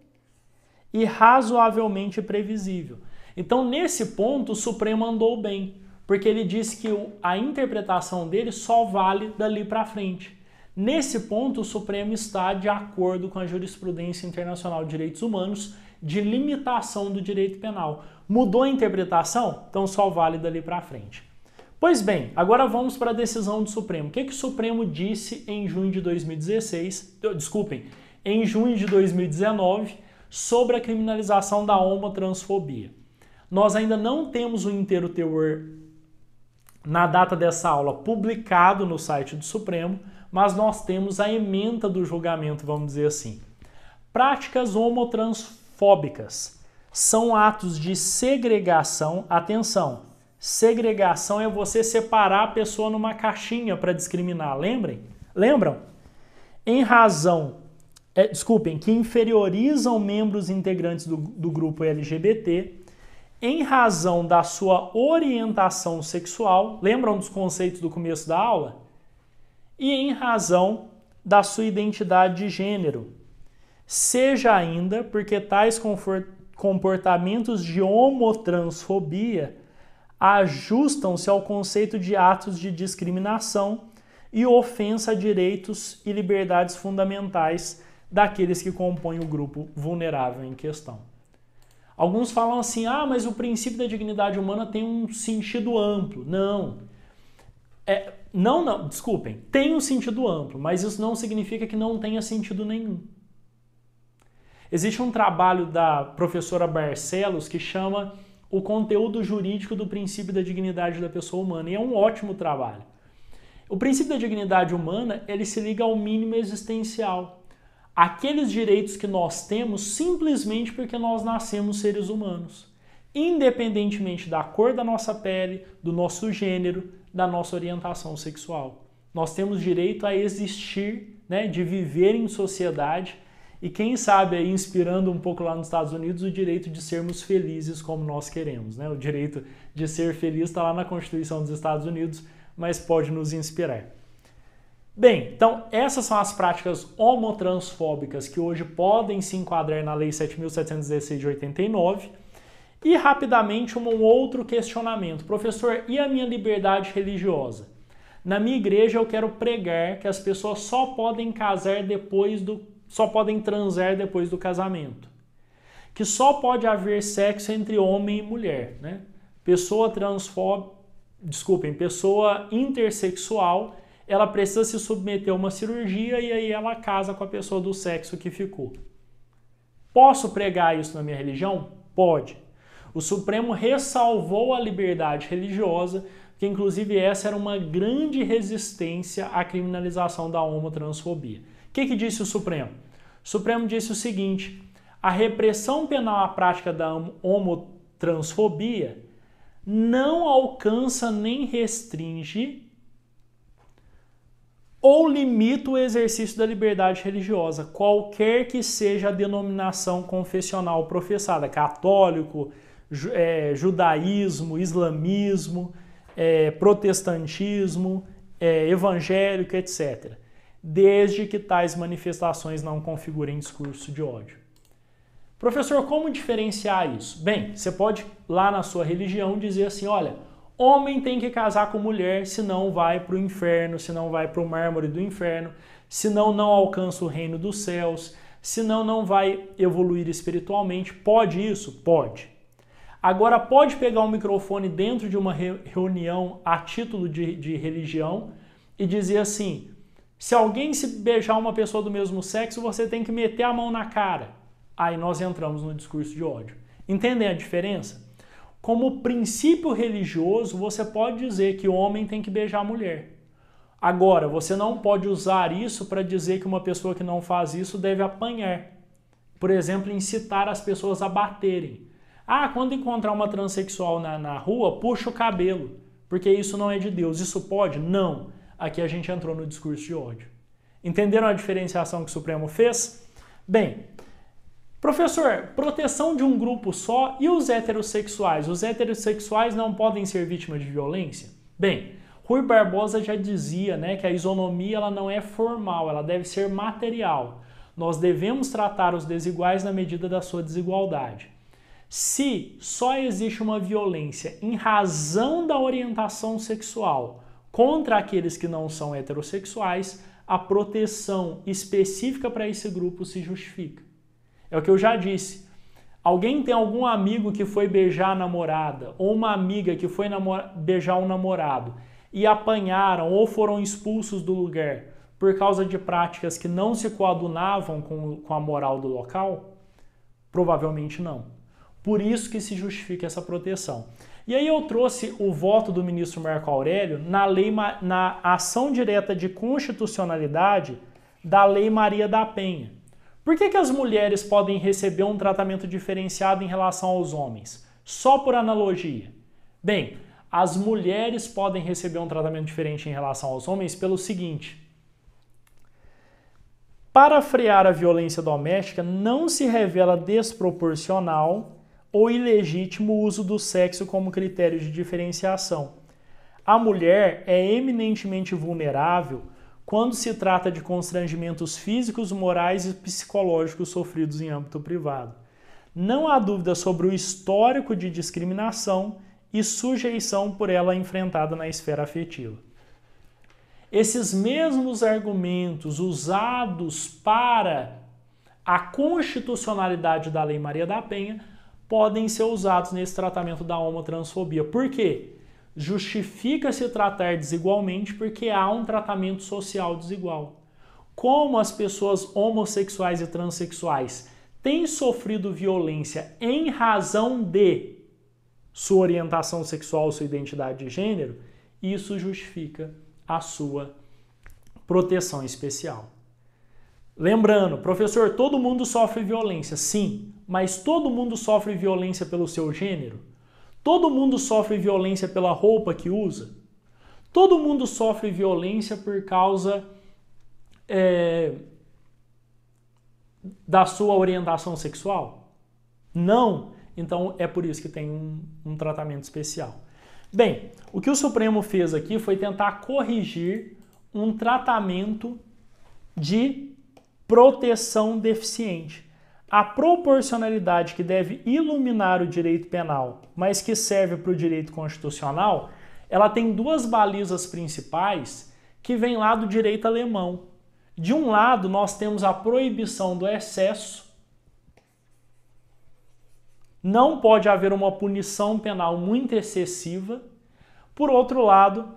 e razoavelmente previsível. Então, nesse ponto, o Supremo andou bem porque ele disse que a interpretação dele só vale dali para frente. Nesse ponto, o Supremo está de acordo com a jurisprudência internacional de direitos humanos de limitação do direito penal. Mudou a interpretação? Então só vale dali para frente. Pois bem, agora vamos para a decisão do Supremo. O que, que o Supremo disse em junho de 2016, desculpem, em junho de 2019, sobre a criminalização da homotransfobia? Nós ainda não temos o inteiro teor na data dessa aula publicado no site do Supremo, mas nós temos a emenda do julgamento, vamos dizer assim. Práticas homotransfóbicas são atos de segregação, atenção, segregação é você separar a pessoa numa caixinha para discriminar, lembrem? Lembram? Em razão é, desculpem, que inferiorizam membros integrantes do, do, grupo LGBT em razão da sua orientação sexual, lembram dos conceitos do começo da aula? E em razão da sua identidade de gênero, seja ainda porque tais comportamentos de homotransfobia ajustam-se ao conceito de atos de discriminação e ofensa a direitos e liberdades fundamentais daqueles que compõem o grupo vulnerável em questão. Alguns falam assim: ah, mas o princípio da dignidade humana tem um sentido amplo. Não. É, não, não, desculpem. Tem um sentido amplo, mas isso não significa que não tenha sentido nenhum. Existe um trabalho da professora Barcelos que chama O Conteúdo Jurídico do Princípio da Dignidade da Pessoa Humana, e é um ótimo trabalho. O princípio da dignidade humana, ele se liga ao mínimo existencial aqueles direitos que nós temos simplesmente porque nós nascemos seres humanos, independentemente da cor da nossa pele, do nosso gênero, da nossa orientação sexual. Nós temos direito a existir, né, de viver em sociedade e quem sabe inspirando um pouco lá nos Estados Unidos o direito de sermos felizes como nós queremos, né? O direito de ser feliz está lá na Constituição dos Estados Unidos, mas pode nos inspirar. Bem, então essas são as práticas homotransfóbicas que hoje podem se enquadrar na Lei 7.716 de 89. E rapidamente um outro questionamento. Professor, e a minha liberdade religiosa? Na minha igreja eu quero pregar que as pessoas só podem casar depois do só podem transar depois do casamento. Que só pode haver sexo entre homem e mulher, né? Pessoa transfóbica, desculpem, pessoa intersexual ela precisa se submeter a uma cirurgia e aí ela casa com a pessoa do sexo que ficou. Posso pregar isso na minha religião? Pode. O Supremo ressalvou a liberdade religiosa, que inclusive essa era uma grande resistência à criminalização da homotransfobia. O que, que disse o Supremo? O Supremo disse o seguinte: a repressão penal à prática da homotransfobia não alcança nem restringe ou limita o exercício da liberdade religiosa, qualquer que seja a denominação confessional professada, católico, ju é, judaísmo, islamismo, é, protestantismo, é, evangélico, etc., desde que tais manifestações não configurem discurso de ódio. Professor, como diferenciar isso? Bem, você pode lá na sua religião dizer assim, olha, homem tem que casar com mulher, senão vai para o inferno, senão vai para o mármore do inferno, senão não alcança o reino dos céus, senão não vai evoluir espiritualmente. Pode isso? Pode. Agora, pode pegar um microfone dentro de uma reunião a título de, de religião e dizer assim: se alguém se beijar uma pessoa do mesmo sexo, você tem que meter a mão na cara. Aí nós entramos no discurso de ódio. Entendem a diferença? Como princípio religioso, você pode dizer que o homem tem que beijar a mulher. Agora, você não pode usar isso para dizer que uma pessoa que não faz isso deve apanhar. Por exemplo, incitar as pessoas a baterem. Ah, quando encontrar uma transexual na, na rua, puxa o cabelo, porque isso não é de Deus. Isso pode? Não. Aqui a gente entrou no discurso de ódio. Entenderam a diferenciação que o Supremo fez? Bem, Professor, proteção de um grupo só e os heterossexuais? Os heterossexuais não podem ser vítimas de violência? Bem, Rui Barbosa já dizia né, que a isonomia ela não é formal, ela deve ser material. Nós devemos tratar os desiguais na medida da sua desigualdade. Se só existe uma violência em razão da orientação sexual contra aqueles que não são heterossexuais, a proteção específica para esse grupo se justifica. É o que eu já disse. Alguém tem algum amigo que foi beijar a namorada ou uma amiga que foi beijar o um namorado e apanharam ou foram expulsos do lugar por causa de práticas que não se coadunavam com, com a moral do local? Provavelmente não. Por isso que se justifica essa proteção. E aí eu trouxe o voto do ministro Marco Aurélio na lei na ação direta de constitucionalidade da Lei Maria da Penha. Por que, que as mulheres podem receber um tratamento diferenciado em relação aos homens? Só por analogia. Bem, as mulheres podem receber um tratamento diferente em relação aos homens pelo seguinte: para frear a violência doméstica, não se revela desproporcional ou ilegítimo o uso do sexo como critério de diferenciação. A mulher é eminentemente vulnerável quando se trata de constrangimentos físicos, morais e psicológicos sofridos em âmbito privado. Não há dúvida sobre o histórico de discriminação e sujeição por ela enfrentada na esfera afetiva. Esses mesmos argumentos usados para a constitucionalidade da Lei Maria da Penha podem ser usados nesse tratamento da homotransfobia. Por quê? justifica se tratar desigualmente porque há um tratamento social desigual. Como as pessoas homossexuais e transexuais têm sofrido violência em razão de sua orientação sexual, sua identidade de gênero, isso justifica a sua proteção especial. Lembrando, professor, todo mundo sofre violência, sim, mas todo mundo sofre violência pelo seu gênero? Todo mundo sofre violência pela roupa que usa. Todo mundo sofre violência por causa é, da sua orientação sexual? Não. Então é por isso que tem um, um tratamento especial. Bem, o que o Supremo fez aqui foi tentar corrigir um tratamento de proteção deficiente. A proporcionalidade que deve iluminar o direito penal, mas que serve para o direito constitucional, ela tem duas balizas principais que vêm lá do direito alemão. De um lado, nós temos a proibição do excesso. Não pode haver uma punição penal muito excessiva. Por outro lado,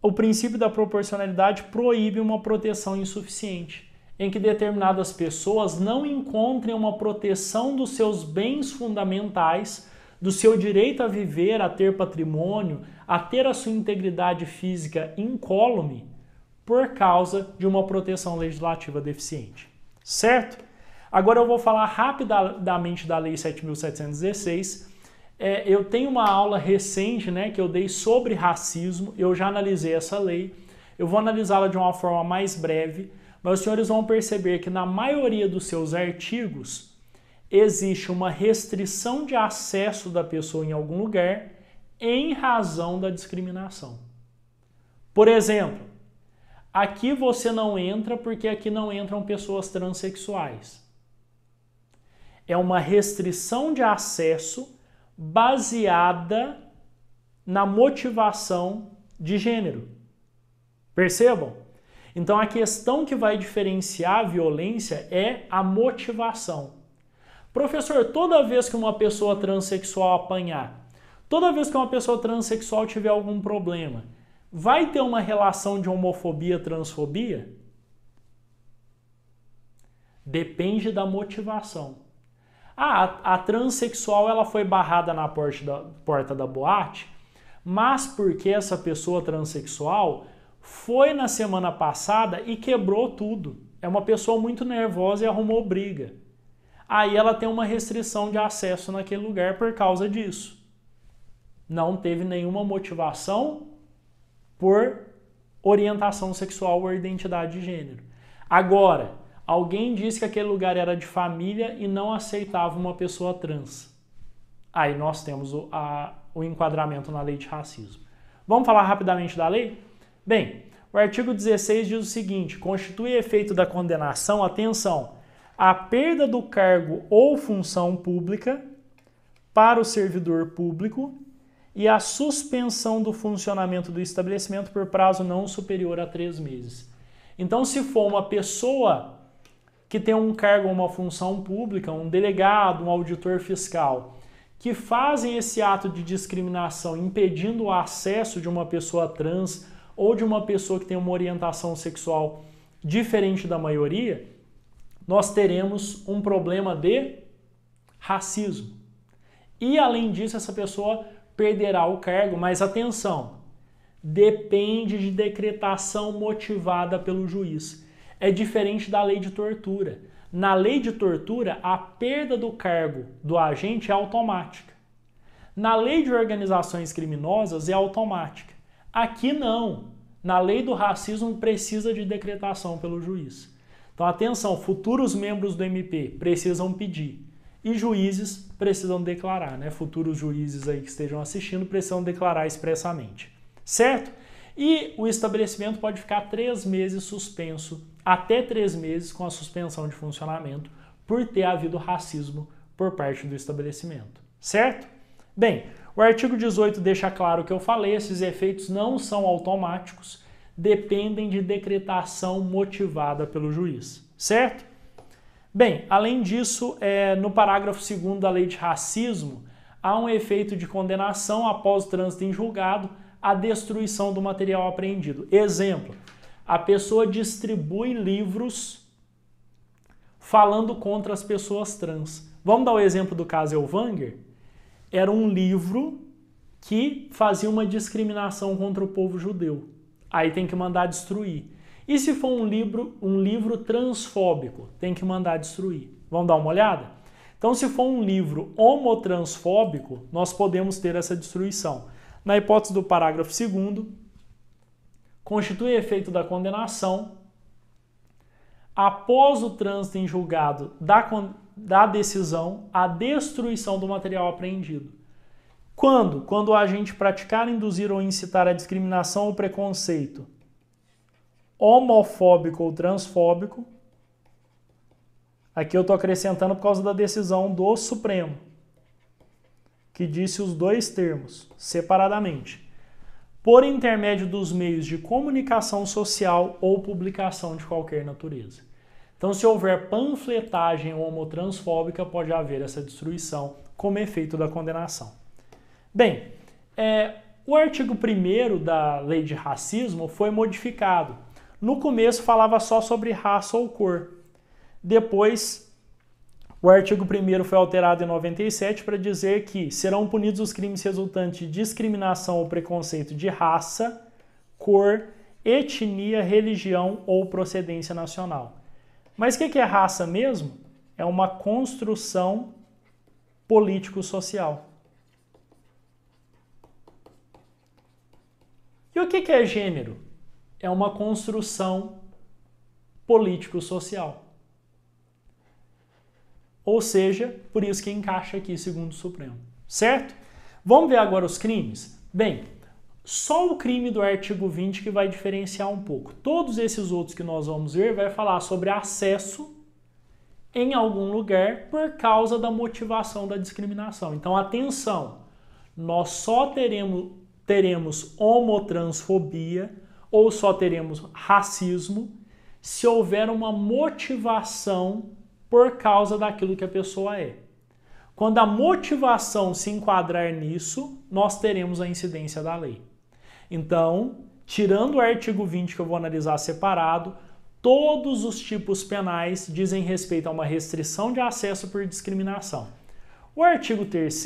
o princípio da proporcionalidade proíbe uma proteção insuficiente em que determinadas pessoas não encontrem uma proteção dos seus bens fundamentais, do seu direito a viver, a ter patrimônio, a ter a sua integridade física incólume, por causa de uma proteção legislativa deficiente. Certo? Agora eu vou falar rapidamente da Lei 7.716. É, eu tenho uma aula recente né, que eu dei sobre racismo, eu já analisei essa lei. Eu vou analisá-la de uma forma mais breve, mas os senhores vão perceber que na maioria dos seus artigos existe uma restrição de acesso da pessoa em algum lugar em razão da discriminação. Por exemplo, aqui você não entra porque aqui não entram pessoas transexuais. É uma restrição de acesso baseada na motivação de gênero. Percebam? Então a questão que vai diferenciar a violência é a motivação. Professor, toda vez que uma pessoa transexual apanhar, toda vez que uma pessoa transexual tiver algum problema, vai ter uma relação de homofobia, transfobia? Depende da motivação. Ah, a, a transexual ela foi barrada na porta da, porta da boate, mas porque essa pessoa transexual foi na semana passada e quebrou tudo. É uma pessoa muito nervosa e arrumou briga. Aí ela tem uma restrição de acesso naquele lugar por causa disso. Não teve nenhuma motivação por orientação sexual ou identidade de gênero. Agora, alguém disse que aquele lugar era de família e não aceitava uma pessoa trans. Aí nós temos o, a, o enquadramento na lei de racismo. Vamos falar rapidamente da lei? Bem, o artigo 16 diz o seguinte: constitui efeito da condenação, atenção, a perda do cargo ou função pública para o servidor público e a suspensão do funcionamento do estabelecimento por prazo não superior a três meses. Então, se for uma pessoa que tem um cargo ou uma função pública, um delegado, um auditor fiscal, que fazem esse ato de discriminação impedindo o acesso de uma pessoa trans ou de uma pessoa que tem uma orientação sexual diferente da maioria, nós teremos um problema de racismo. E além disso, essa pessoa perderá o cargo, mas atenção, depende de decretação motivada pelo juiz. É diferente da lei de tortura. Na lei de tortura, a perda do cargo do agente é automática. Na lei de organizações criminosas é automática. Aqui não. Na lei do racismo precisa de decretação pelo juiz. Então atenção, futuros membros do MP precisam pedir e juízes precisam declarar, né? Futuros juízes aí que estejam assistindo precisam declarar expressamente, certo? E o estabelecimento pode ficar três meses suspenso, até três meses com a suspensão de funcionamento por ter havido racismo por parte do estabelecimento, certo? Bem, o artigo 18 deixa claro que eu falei, esses efeitos não são automáticos, dependem de decretação motivada pelo juiz, certo? Bem, além disso, é, no parágrafo 2 da lei de racismo, há um efeito de condenação após o trânsito em julgado a destruição do material apreendido. Exemplo, a pessoa distribui livros falando contra as pessoas trans. Vamos dar o exemplo do caso Elvanger? era um livro que fazia uma discriminação contra o povo judeu. Aí tem que mandar destruir. E se for um livro, um livro transfóbico, tem que mandar destruir. Vamos dar uma olhada? Então, se for um livro homotransfóbico, nós podemos ter essa destruição. Na hipótese do parágrafo 2, constitui efeito da condenação após o trânsito em julgado da, da decisão a destruição do material apreendido. Quando? Quando o agente praticar, induzir ou incitar a discriminação ou preconceito homofóbico ou transfóbico. Aqui eu estou acrescentando por causa da decisão do Supremo, que disse os dois termos separadamente. Por intermédio dos meios de comunicação social ou publicação de qualquer natureza. Então, se houver panfletagem homotransfóbica, pode haver essa destruição como efeito da condenação. Bem, é, o artigo 1 da lei de racismo foi modificado. No começo falava só sobre raça ou cor. Depois, o artigo 1 foi alterado em 97 para dizer que serão punidos os crimes resultantes de discriminação ou preconceito de raça, cor, etnia, religião ou procedência nacional. Mas o que, que é raça mesmo? É uma construção político-social. E o que, que é gênero? É uma construção político-social. Ou seja, por isso que encaixa aqui, segundo o Supremo. Certo? Vamos ver agora os crimes? Bem, só o crime do artigo 20 que vai diferenciar um pouco. Todos esses outros que nós vamos ver vai falar sobre acesso em algum lugar por causa da motivação da discriminação. Então, atenção, nós só teremos, teremos homotransfobia ou só teremos racismo se houver uma motivação por causa daquilo que a pessoa é. Quando a motivação se enquadrar nisso, nós teremos a incidência da lei. Então, tirando o artigo 20 que eu vou analisar separado, todos os tipos penais dizem respeito a uma restrição de acesso por discriminação. O artigo 3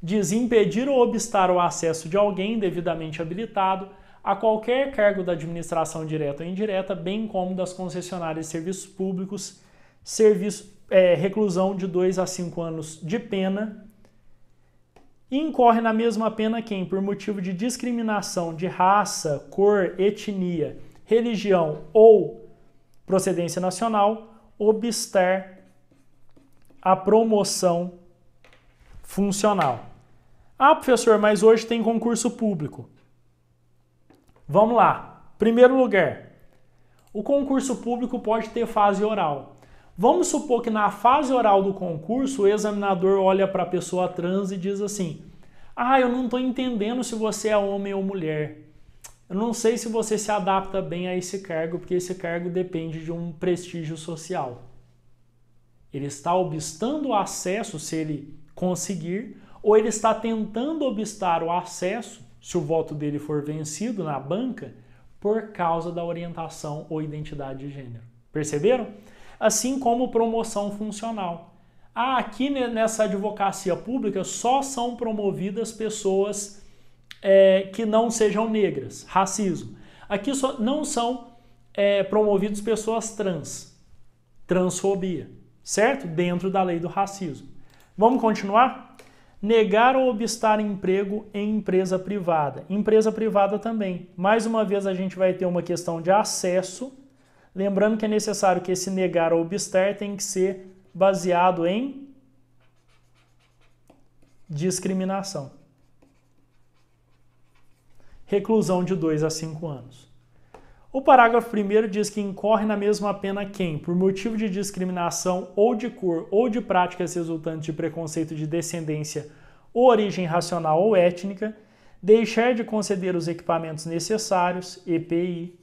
diz impedir ou obstar o acesso de alguém devidamente habilitado a qualquer cargo da administração direta ou indireta, bem como das concessionárias de serviços públicos, serviço, é, reclusão de 2 a 5 anos de pena incorre na mesma pena quem, por motivo de discriminação de raça, cor, etnia, religião ou procedência nacional, obstar a promoção funcional. Ah, professor, mas hoje tem concurso público. Vamos lá. Primeiro lugar, o concurso público pode ter fase oral. Vamos supor que na fase oral do concurso o examinador olha para a pessoa trans e diz assim: Ah, eu não estou entendendo se você é homem ou mulher. Eu não sei se você se adapta bem a esse cargo, porque esse cargo depende de um prestígio social. Ele está obstando o acesso se ele conseguir, ou ele está tentando obstar o acesso, se o voto dele for vencido na banca, por causa da orientação ou identidade de gênero. Perceberam? assim como promoção funcional. Ah, aqui nessa advocacia pública só são promovidas pessoas é, que não sejam negras, racismo. Aqui só, não são é, promovidas pessoas trans, transfobia, certo? Dentro da lei do racismo. Vamos continuar? Negar ou obstar emprego em empresa privada. Empresa privada também. Mais uma vez a gente vai ter uma questão de acesso Lembrando que é necessário que esse negar ou obstar tem que ser baseado em discriminação. Reclusão de 2 a 5 anos. O parágrafo 1 diz que incorre na mesma pena quem, por motivo de discriminação ou de cor ou de práticas resultantes de preconceito de descendência ou origem racional ou étnica, deixar de conceder os equipamentos necessários, EPI,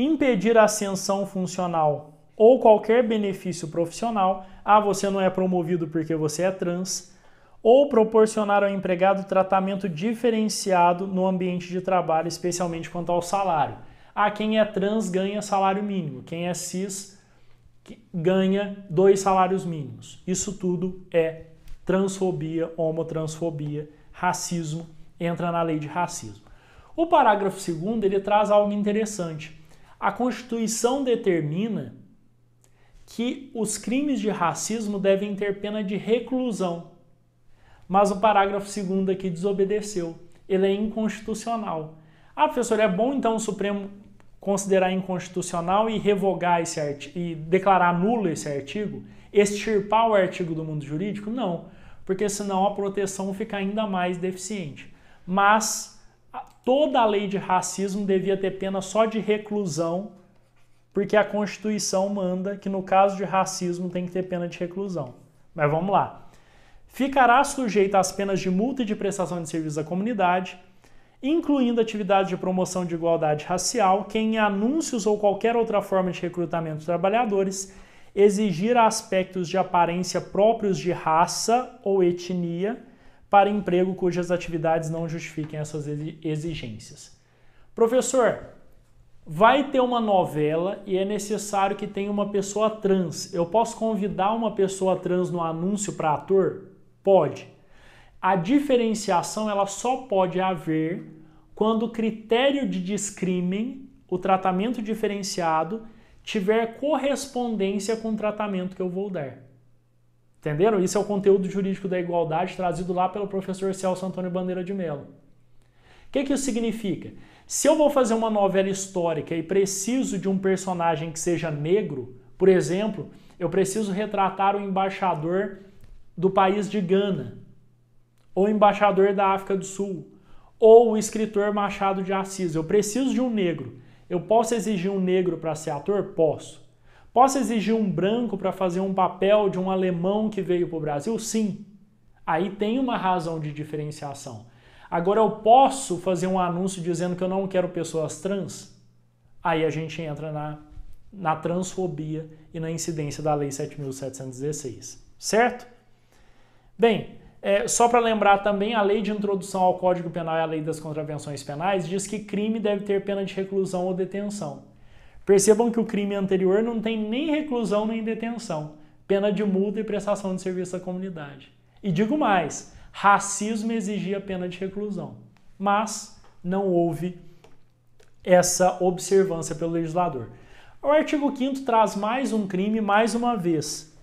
impedir a ascensão funcional ou qualquer benefício profissional, ah, você não é promovido porque você é trans, ou proporcionar ao empregado tratamento diferenciado no ambiente de trabalho, especialmente quanto ao salário. Ah, quem é trans ganha salário mínimo, quem é cis ganha dois salários mínimos. Isso tudo é transfobia, homotransfobia, racismo, entra na lei de racismo. O parágrafo 2 ele traz algo interessante. A Constituição determina que os crimes de racismo devem ter pena de reclusão. Mas o parágrafo 2 aqui desobedeceu. Ele é inconstitucional. Ah, professor, é bom então o Supremo considerar inconstitucional e revogar esse artigo, e declarar nulo esse artigo? Extirpar o artigo do mundo jurídico? Não, porque senão a proteção fica ainda mais deficiente. Mas toda a lei de racismo devia ter pena só de reclusão, porque a Constituição manda que no caso de racismo tem que ter pena de reclusão. Mas vamos lá. Ficará sujeito às penas de multa e de prestação de serviço à comunidade, incluindo atividades de promoção de igualdade racial, quem em anúncios ou qualquer outra forma de recrutamento de trabalhadores exigir aspectos de aparência próprios de raça ou etnia para emprego cujas atividades não justifiquem essas exigências. Professor, vai ter uma novela e é necessário que tenha uma pessoa trans. Eu posso convidar uma pessoa trans no anúncio para ator? Pode. A diferenciação ela só pode haver quando o critério de discrimen, o tratamento diferenciado, tiver correspondência com o tratamento que eu vou dar. Entenderam? Isso é o conteúdo jurídico da igualdade trazido lá pelo professor Celso Antônio Bandeira de Mello. O que, que isso significa? Se eu vou fazer uma novela histórica e preciso de um personagem que seja negro, por exemplo, eu preciso retratar o embaixador do país de Gana, ou o embaixador da África do Sul, ou o escritor Machado de Assis. Eu preciso de um negro. Eu posso exigir um negro para ser ator? Posso. Posso exigir um branco para fazer um papel de um alemão que veio para o Brasil? Sim. Aí tem uma razão de diferenciação. Agora eu posso fazer um anúncio dizendo que eu não quero pessoas trans? Aí a gente entra na, na transfobia e na incidência da Lei 7.716, certo? Bem, é, só para lembrar também, a lei de introdução ao Código Penal e a lei das contravenções penais diz que crime deve ter pena de reclusão ou detenção. Percebam que o crime anterior não tem nem reclusão nem detenção, pena de multa e prestação de serviço à comunidade. E digo mais, racismo exigia pena de reclusão, mas não houve essa observância pelo legislador. O artigo 5 traz mais um crime, mais uma vez,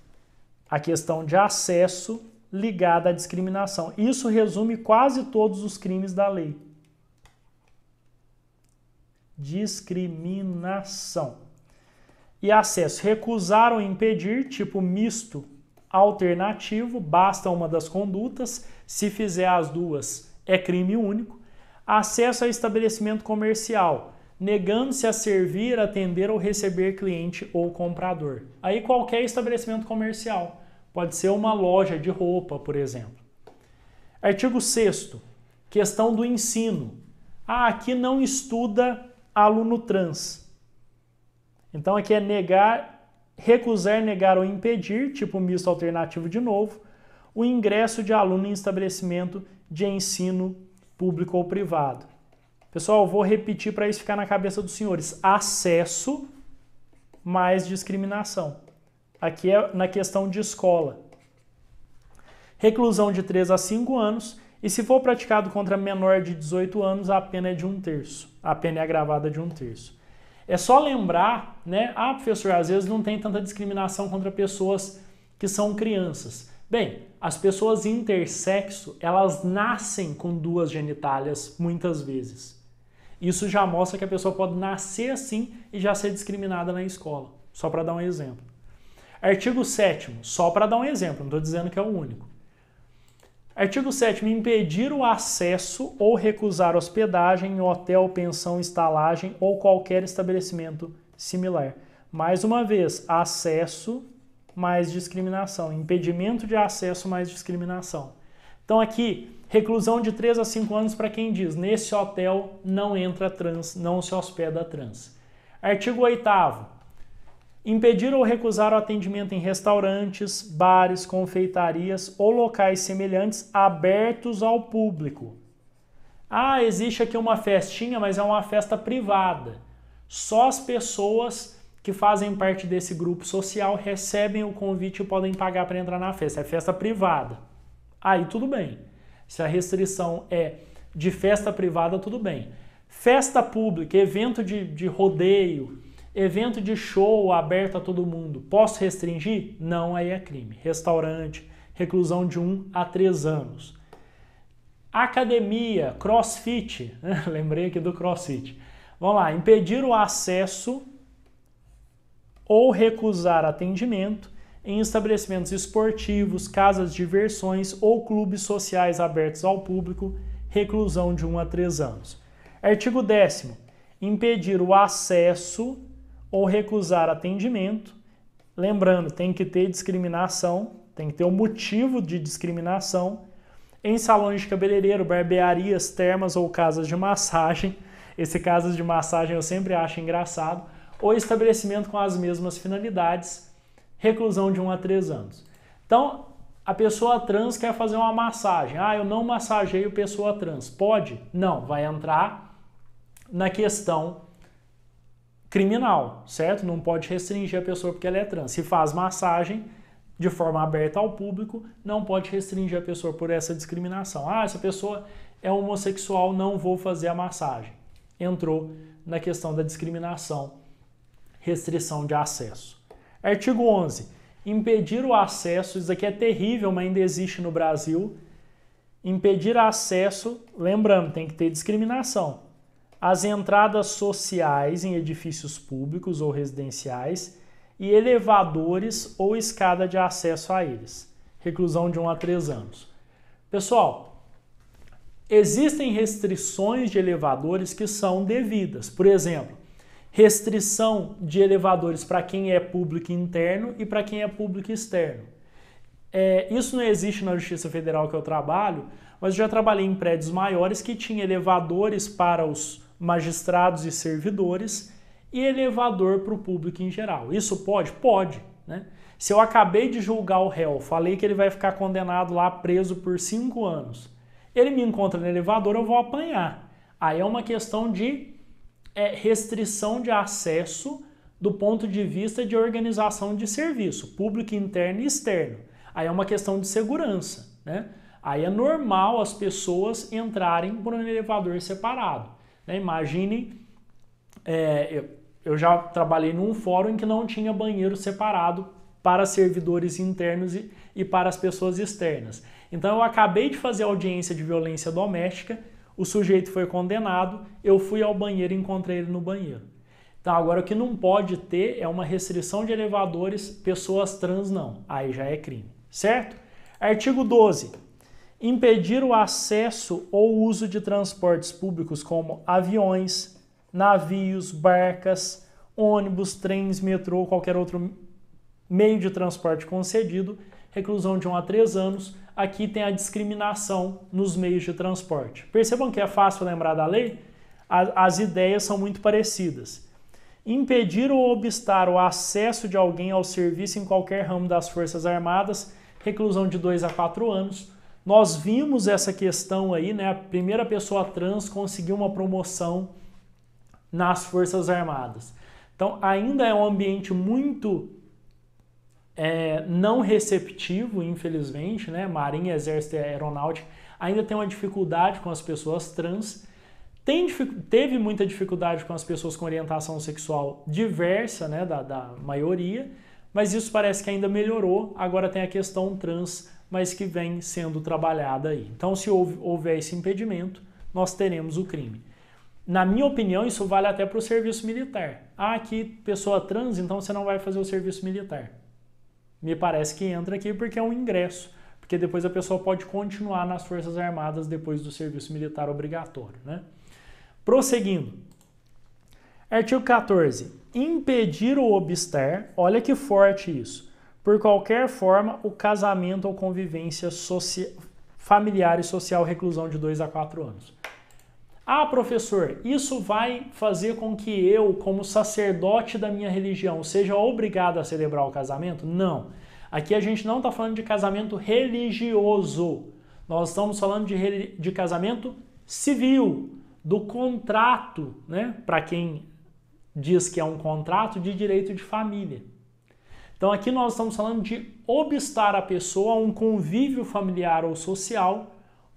a questão de acesso ligada à discriminação. Isso resume quase todos os crimes da lei discriminação. E acesso, recusar ou impedir, tipo misto alternativo, basta uma das condutas, se fizer as duas é crime único. Acesso a estabelecimento comercial, negando-se a servir, atender ou receber cliente ou comprador. Aí qualquer estabelecimento comercial, pode ser uma loja de roupa, por exemplo. Artigo 6 questão do ensino. Ah, aqui não estuda aluno trans. Então aqui é negar, recusar, negar ou impedir, tipo misto alternativo de novo, o ingresso de aluno em estabelecimento de ensino público ou privado. Pessoal, vou repetir para isso ficar na cabeça dos senhores: acesso mais discriminação. Aqui é na questão de escola. Reclusão de 3 a 5 anos e se for praticado contra menor de 18 anos, a pena é de um terço. A pena é agravada de um terço. É só lembrar, né? Ah, professor, às vezes não tem tanta discriminação contra pessoas que são crianças. Bem, as pessoas intersexo, elas nascem com duas genitálias muitas vezes. Isso já mostra que a pessoa pode nascer assim e já ser discriminada na escola. Só para dar um exemplo. Artigo 7 só para dar um exemplo, não estou dizendo que é o único. Artigo 7 impedir o acesso ou recusar hospedagem em hotel, pensão, estalagem ou qualquer estabelecimento similar. Mais uma vez, acesso mais discriminação, impedimento de acesso mais discriminação. Então aqui, reclusão de 3 a 5 anos para quem diz: nesse hotel não entra trans, não se hospeda trans. Artigo 8 impedir ou recusar o atendimento em restaurantes, bares, confeitarias ou locais semelhantes abertos ao público. Ah, existe aqui uma festinha, mas é uma festa privada. Só as pessoas que fazem parte desse grupo social recebem o convite e podem pagar para entrar na festa. É festa privada. Aí tudo bem. Se a restrição é de festa privada, tudo bem. Festa pública, evento de, de rodeio, Evento de show aberto a todo mundo, posso restringir? Não, aí é crime. Restaurante, reclusão de 1 um a 3 anos. Academia, crossfit, né? lembrei aqui do crossfit. Vamos lá, impedir o acesso ou recusar atendimento em estabelecimentos esportivos, casas de diversões ou clubes sociais abertos ao público, reclusão de 1 um a 3 anos. Artigo 10 impedir o acesso ou recusar atendimento. Lembrando, tem que ter discriminação, tem que ter um motivo de discriminação. Em salões de cabeleireiro, barbearias, termas ou casas de massagem. Esse caso de massagem eu sempre acho engraçado. Ou estabelecimento com as mesmas finalidades, reclusão de 1 a 3 anos. Então, a pessoa trans quer fazer uma massagem. Ah, eu não massageio pessoa trans. Pode? Não, vai entrar na questão criminal, certo? Não pode restringir a pessoa porque ela é trans. Se faz massagem de forma aberta ao público, não pode restringir a pessoa por essa discriminação. Ah, essa pessoa é homossexual, não vou fazer a massagem. Entrou na questão da discriminação, restrição de acesso. Artigo 11. Impedir o acesso, isso aqui é terrível, mas ainda existe no Brasil. Impedir acesso, lembrando, tem que ter discriminação as entradas sociais em edifícios públicos ou residenciais e elevadores ou escada de acesso a eles. Reclusão de 1 a 3 anos. Pessoal, existem restrições de elevadores que são devidas. Por exemplo, restrição de elevadores para quem é público interno e para quem é público externo. É, isso não existe na Justiça Federal que eu trabalho, mas eu já trabalhei em prédios maiores que tinham elevadores para os magistrados e servidores e elevador para o público em geral. Isso pode? Pode. Né? Se eu acabei de julgar o réu, falei que ele vai ficar condenado lá preso por cinco anos, ele me encontra no elevador, eu vou apanhar. Aí é uma questão de é, restrição de acesso do ponto de vista de organização de serviço, público interno e externo. Aí é uma questão de segurança, né? Aí é normal as pessoas entrarem por um elevador separado. Né? Imagine, é, eu, eu já trabalhei num fórum em que não tinha banheiro separado para servidores internos e, e para as pessoas externas. Então eu acabei de fazer audiência de violência doméstica, o sujeito foi condenado, eu fui ao banheiro e encontrei ele no banheiro. Então agora o que não pode ter é uma restrição de elevadores, pessoas trans não. Aí já é crime, certo? Artigo 12 impedir o acesso ou uso de transportes públicos como aviões, navios, barcas, ônibus, trens, metrô ou qualquer outro meio de transporte concedido, reclusão de 1 um a 3 anos. Aqui tem a discriminação nos meios de transporte. Percebam que é fácil lembrar da lei? As ideias são muito parecidas. Impedir ou obstar o acesso de alguém ao serviço em qualquer ramo das Forças Armadas, reclusão de 2 a 4 anos nós vimos essa questão aí, né? A primeira pessoa trans conseguiu uma promoção nas Forças Armadas. Então, ainda é um ambiente muito é, não receptivo, infelizmente, né? Marinha, Exército e Aeronáutica ainda tem uma dificuldade com as pessoas trans. Tem, teve muita dificuldade com as pessoas com orientação sexual diversa, né, da, da maioria, mas isso parece que ainda melhorou. Agora tem a questão trans mas que vem sendo trabalhada aí. Então, se houver esse impedimento, nós teremos o crime. Na minha opinião, isso vale até para o serviço militar. Ah, aqui pessoa trans, então você não vai fazer o serviço militar. Me parece que entra aqui porque é um ingresso, porque depois a pessoa pode continuar nas Forças Armadas depois do serviço militar obrigatório, né? Prosseguindo. Artigo 14. Impedir ou obstar, olha que forte isso por qualquer forma, o casamento ou convivência familiar e social, reclusão de 2 a 4 anos. Ah, professor, isso vai fazer com que eu, como sacerdote da minha religião, seja obrigado a celebrar o casamento? Não. Aqui a gente não está falando de casamento religioso. Nós estamos falando de, de casamento civil, do contrato, né? Para quem diz que é um contrato de direito de família. Então aqui nós estamos falando de obstar a pessoa a um convívio familiar ou social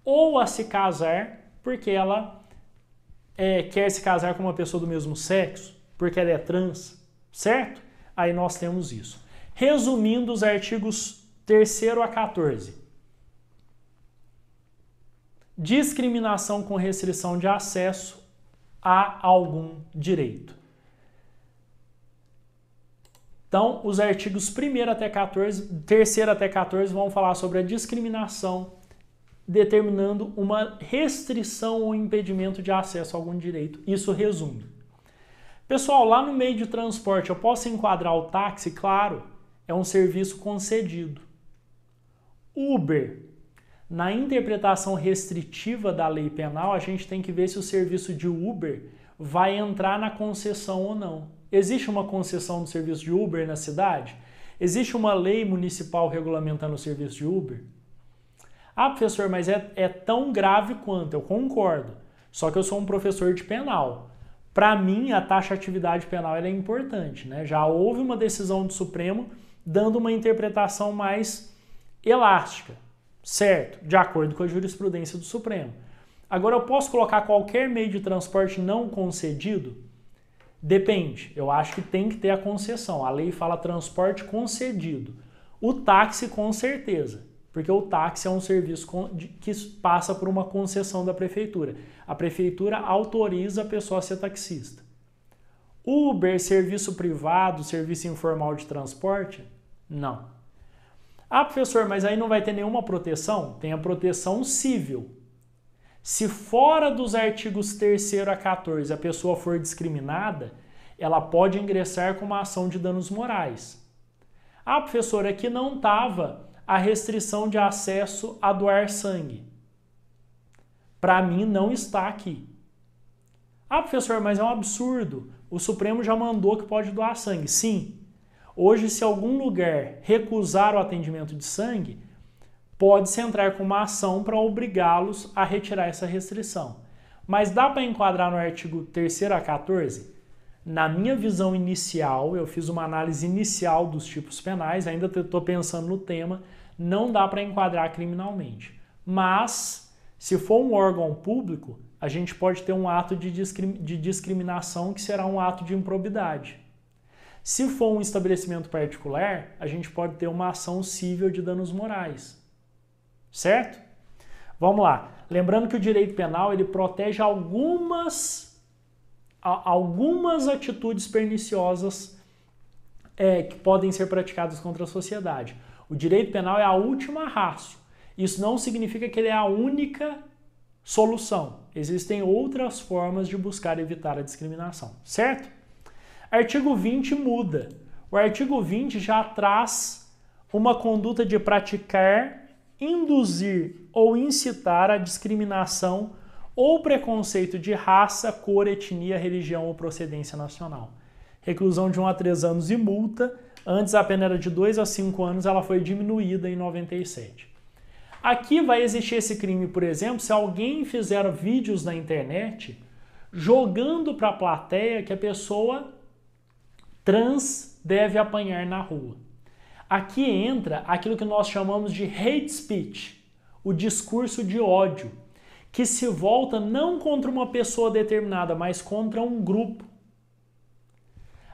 ou a se casar porque ela é, quer se casar com uma pessoa do mesmo sexo, porque ela é trans, certo? Aí nós temos isso. Resumindo os artigos 3 a 14. Discriminação com restrição de acesso a algum direito. Então, os artigos 1 até 14, 3 até 14 vão falar sobre a discriminação, determinando uma restrição ou impedimento de acesso a algum direito. Isso resume. Pessoal, lá no meio de transporte, eu posso enquadrar o táxi? Claro, é um serviço concedido. Uber, na interpretação restritiva da lei penal, a gente tem que ver se o serviço de Uber vai entrar na concessão ou não. Existe uma concessão do serviço de Uber na cidade? Existe uma lei municipal regulamentando o serviço de Uber? Ah, professor, mas é, é tão grave quanto, eu concordo. Só que eu sou um professor de penal. Para mim, a taxa de atividade penal é importante. Né? Já houve uma decisão do Supremo dando uma interpretação mais elástica, certo? De acordo com a jurisprudência do Supremo. Agora, eu posso colocar qualquer meio de transporte não concedido? Depende, eu acho que tem que ter a concessão. A lei fala transporte concedido. O táxi, com certeza, porque o táxi é um serviço que passa por uma concessão da prefeitura. A prefeitura autoriza a pessoa a ser taxista. Uber, serviço privado, serviço informal de transporte? Não. Ah, professor, mas aí não vai ter nenhuma proteção? Tem a proteção civil, se fora dos artigos 3 a 14 a pessoa for discriminada, ela pode ingressar com uma ação de danos morais. Ah, professora aqui é não estava a restrição de acesso a doar sangue. Para mim, não está aqui. Ah, professor, mas é um absurdo. O Supremo já mandou que pode doar sangue. Sim. Hoje, se algum lugar recusar o atendimento de sangue, pode-se entrar com uma ação para obrigá-los a retirar essa restrição. Mas dá para enquadrar no artigo 3 a 14? Na minha visão inicial, eu fiz uma análise inicial dos tipos penais, ainda estou pensando no tema, não dá para enquadrar criminalmente. Mas, se for um órgão público, a gente pode ter um ato de, discrim de discriminação que será um ato de improbidade. Se for um estabelecimento particular, a gente pode ter uma ação civil de danos morais certo? Vamos lá. Lembrando que o direito penal ele protege algumas, algumas atitudes perniciosas é, que podem ser praticadas contra a sociedade. O direito penal é a última raça. Isso não significa que ele é a única solução. Existem outras formas de buscar evitar a discriminação, certo? Artigo 20 muda. O artigo 20 já traz uma conduta de praticar induzir ou incitar a discriminação ou preconceito de raça, cor, etnia, religião ou procedência nacional. Reclusão de 1 a 3 anos e multa. Antes a pena era de 2 a 5 anos, ela foi diminuída em 97. Aqui vai existir esse crime, por exemplo, se alguém fizer vídeos na internet jogando para a plateia que a pessoa trans deve apanhar na rua. Aqui entra aquilo que nós chamamos de hate speech, o discurso de ódio, que se volta não contra uma pessoa determinada, mas contra um grupo.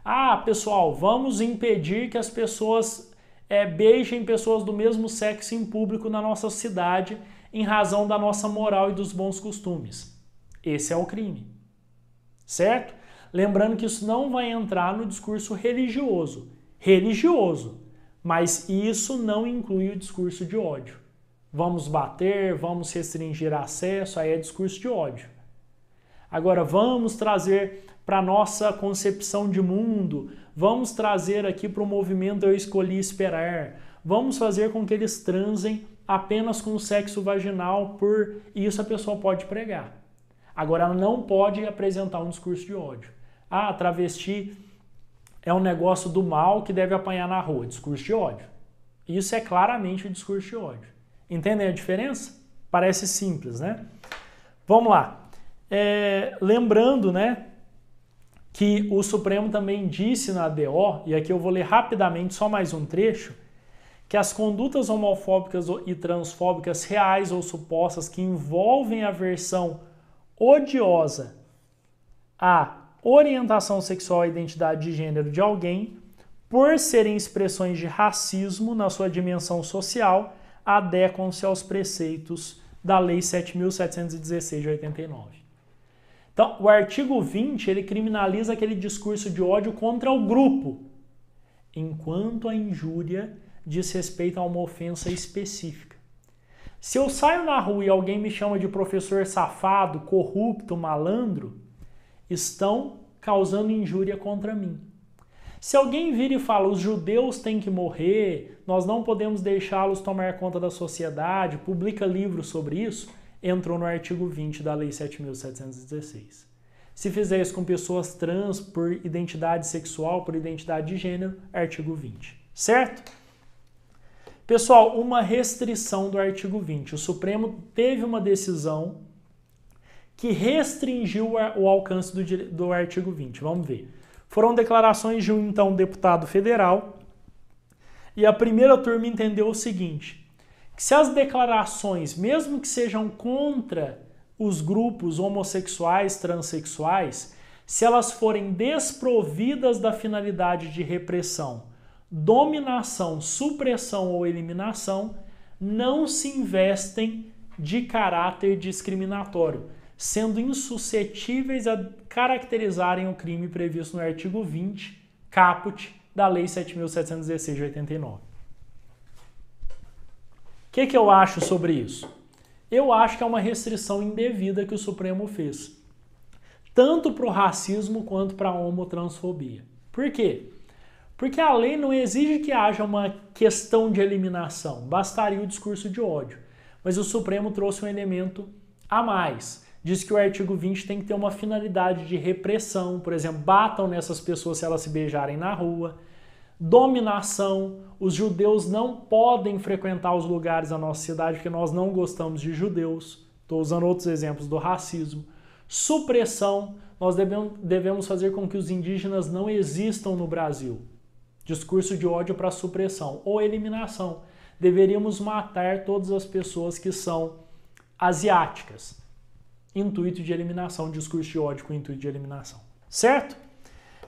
Ah, pessoal, vamos impedir que as pessoas é, beijem pessoas do mesmo sexo em público na nossa cidade em razão da nossa moral e dos bons costumes. Esse é o crime. Certo? Lembrando que isso não vai entrar no discurso religioso. Religioso, mas isso não inclui o discurso de ódio. Vamos bater, vamos restringir acesso, aí é discurso de ódio. Agora vamos trazer para nossa concepção de mundo, vamos trazer aqui para o movimento eu escolhi esperar. Vamos fazer com que eles transem apenas com o sexo vaginal, por isso a pessoa pode pregar. Agora ela não pode apresentar um discurso de ódio. Ah, travesti é um negócio do mal que deve apanhar na rua, discurso de ódio. Isso é claramente o discurso de ódio. Entendem a diferença? Parece simples, né? Vamos lá. É, lembrando, né, que o Supremo também disse na DO, e aqui eu vou ler rapidamente só mais um trecho, que as condutas homofóbicas e transfóbicas reais ou supostas que envolvem aversão odiosa a orientação sexual e identidade de gênero de alguém, por serem expressões de racismo na sua dimensão social, adequam-se aos preceitos da Lei 7.716 de 89. Então, o artigo 20 ele criminaliza aquele discurso de ódio contra o grupo, enquanto a injúria diz respeito a uma ofensa específica. Se eu saio na rua e alguém me chama de professor safado, corrupto, malandro, estão causando injúria contra mim. Se alguém vira e fala, os judeus têm que morrer, nós não podemos deixá-los tomar conta da sociedade, publica livros sobre isso, entrou no artigo 20 da Lei 7.716. Se fizer isso com pessoas trans por identidade sexual, por identidade de gênero, artigo 20. Certo? Pessoal, uma restrição do artigo 20. O Supremo teve uma decisão que restringiu o alcance do, do artigo 20. Vamos ver. Foram declarações de um então deputado federal. E a primeira turma entendeu o seguinte: que se as declarações, mesmo que sejam contra os grupos homossexuais, transexuais, se elas forem desprovidas da finalidade de repressão, dominação, supressão ou eliminação, não se investem de caráter discriminatório sendo insuscetíveis a caracterizarem o crime previsto no artigo 20, caput, da Lei 7.716 de 89. O que, que eu acho sobre isso? Eu acho que é uma restrição indevida que o Supremo fez, tanto para o racismo quanto para a homotransfobia. Por quê? Porque a lei não exige que haja uma questão de eliminação, bastaria o discurso de ódio. Mas o Supremo trouxe um elemento a mais, diz que o artigo 20 tem que ter uma finalidade de repressão, por exemplo, batam nessas pessoas se elas se beijarem na rua, dominação, os judeus não podem frequentar os lugares da nossa cidade porque nós não gostamos de judeus. Estou usando outros exemplos do racismo. Supressão, nós devemos fazer com que os indígenas não existam no Brasil. Discurso de ódio para supressão ou eliminação. Deveríamos matar todas as pessoas que são asiáticas intuito de eliminação, discurso de ódio com intuito de eliminação. Certo?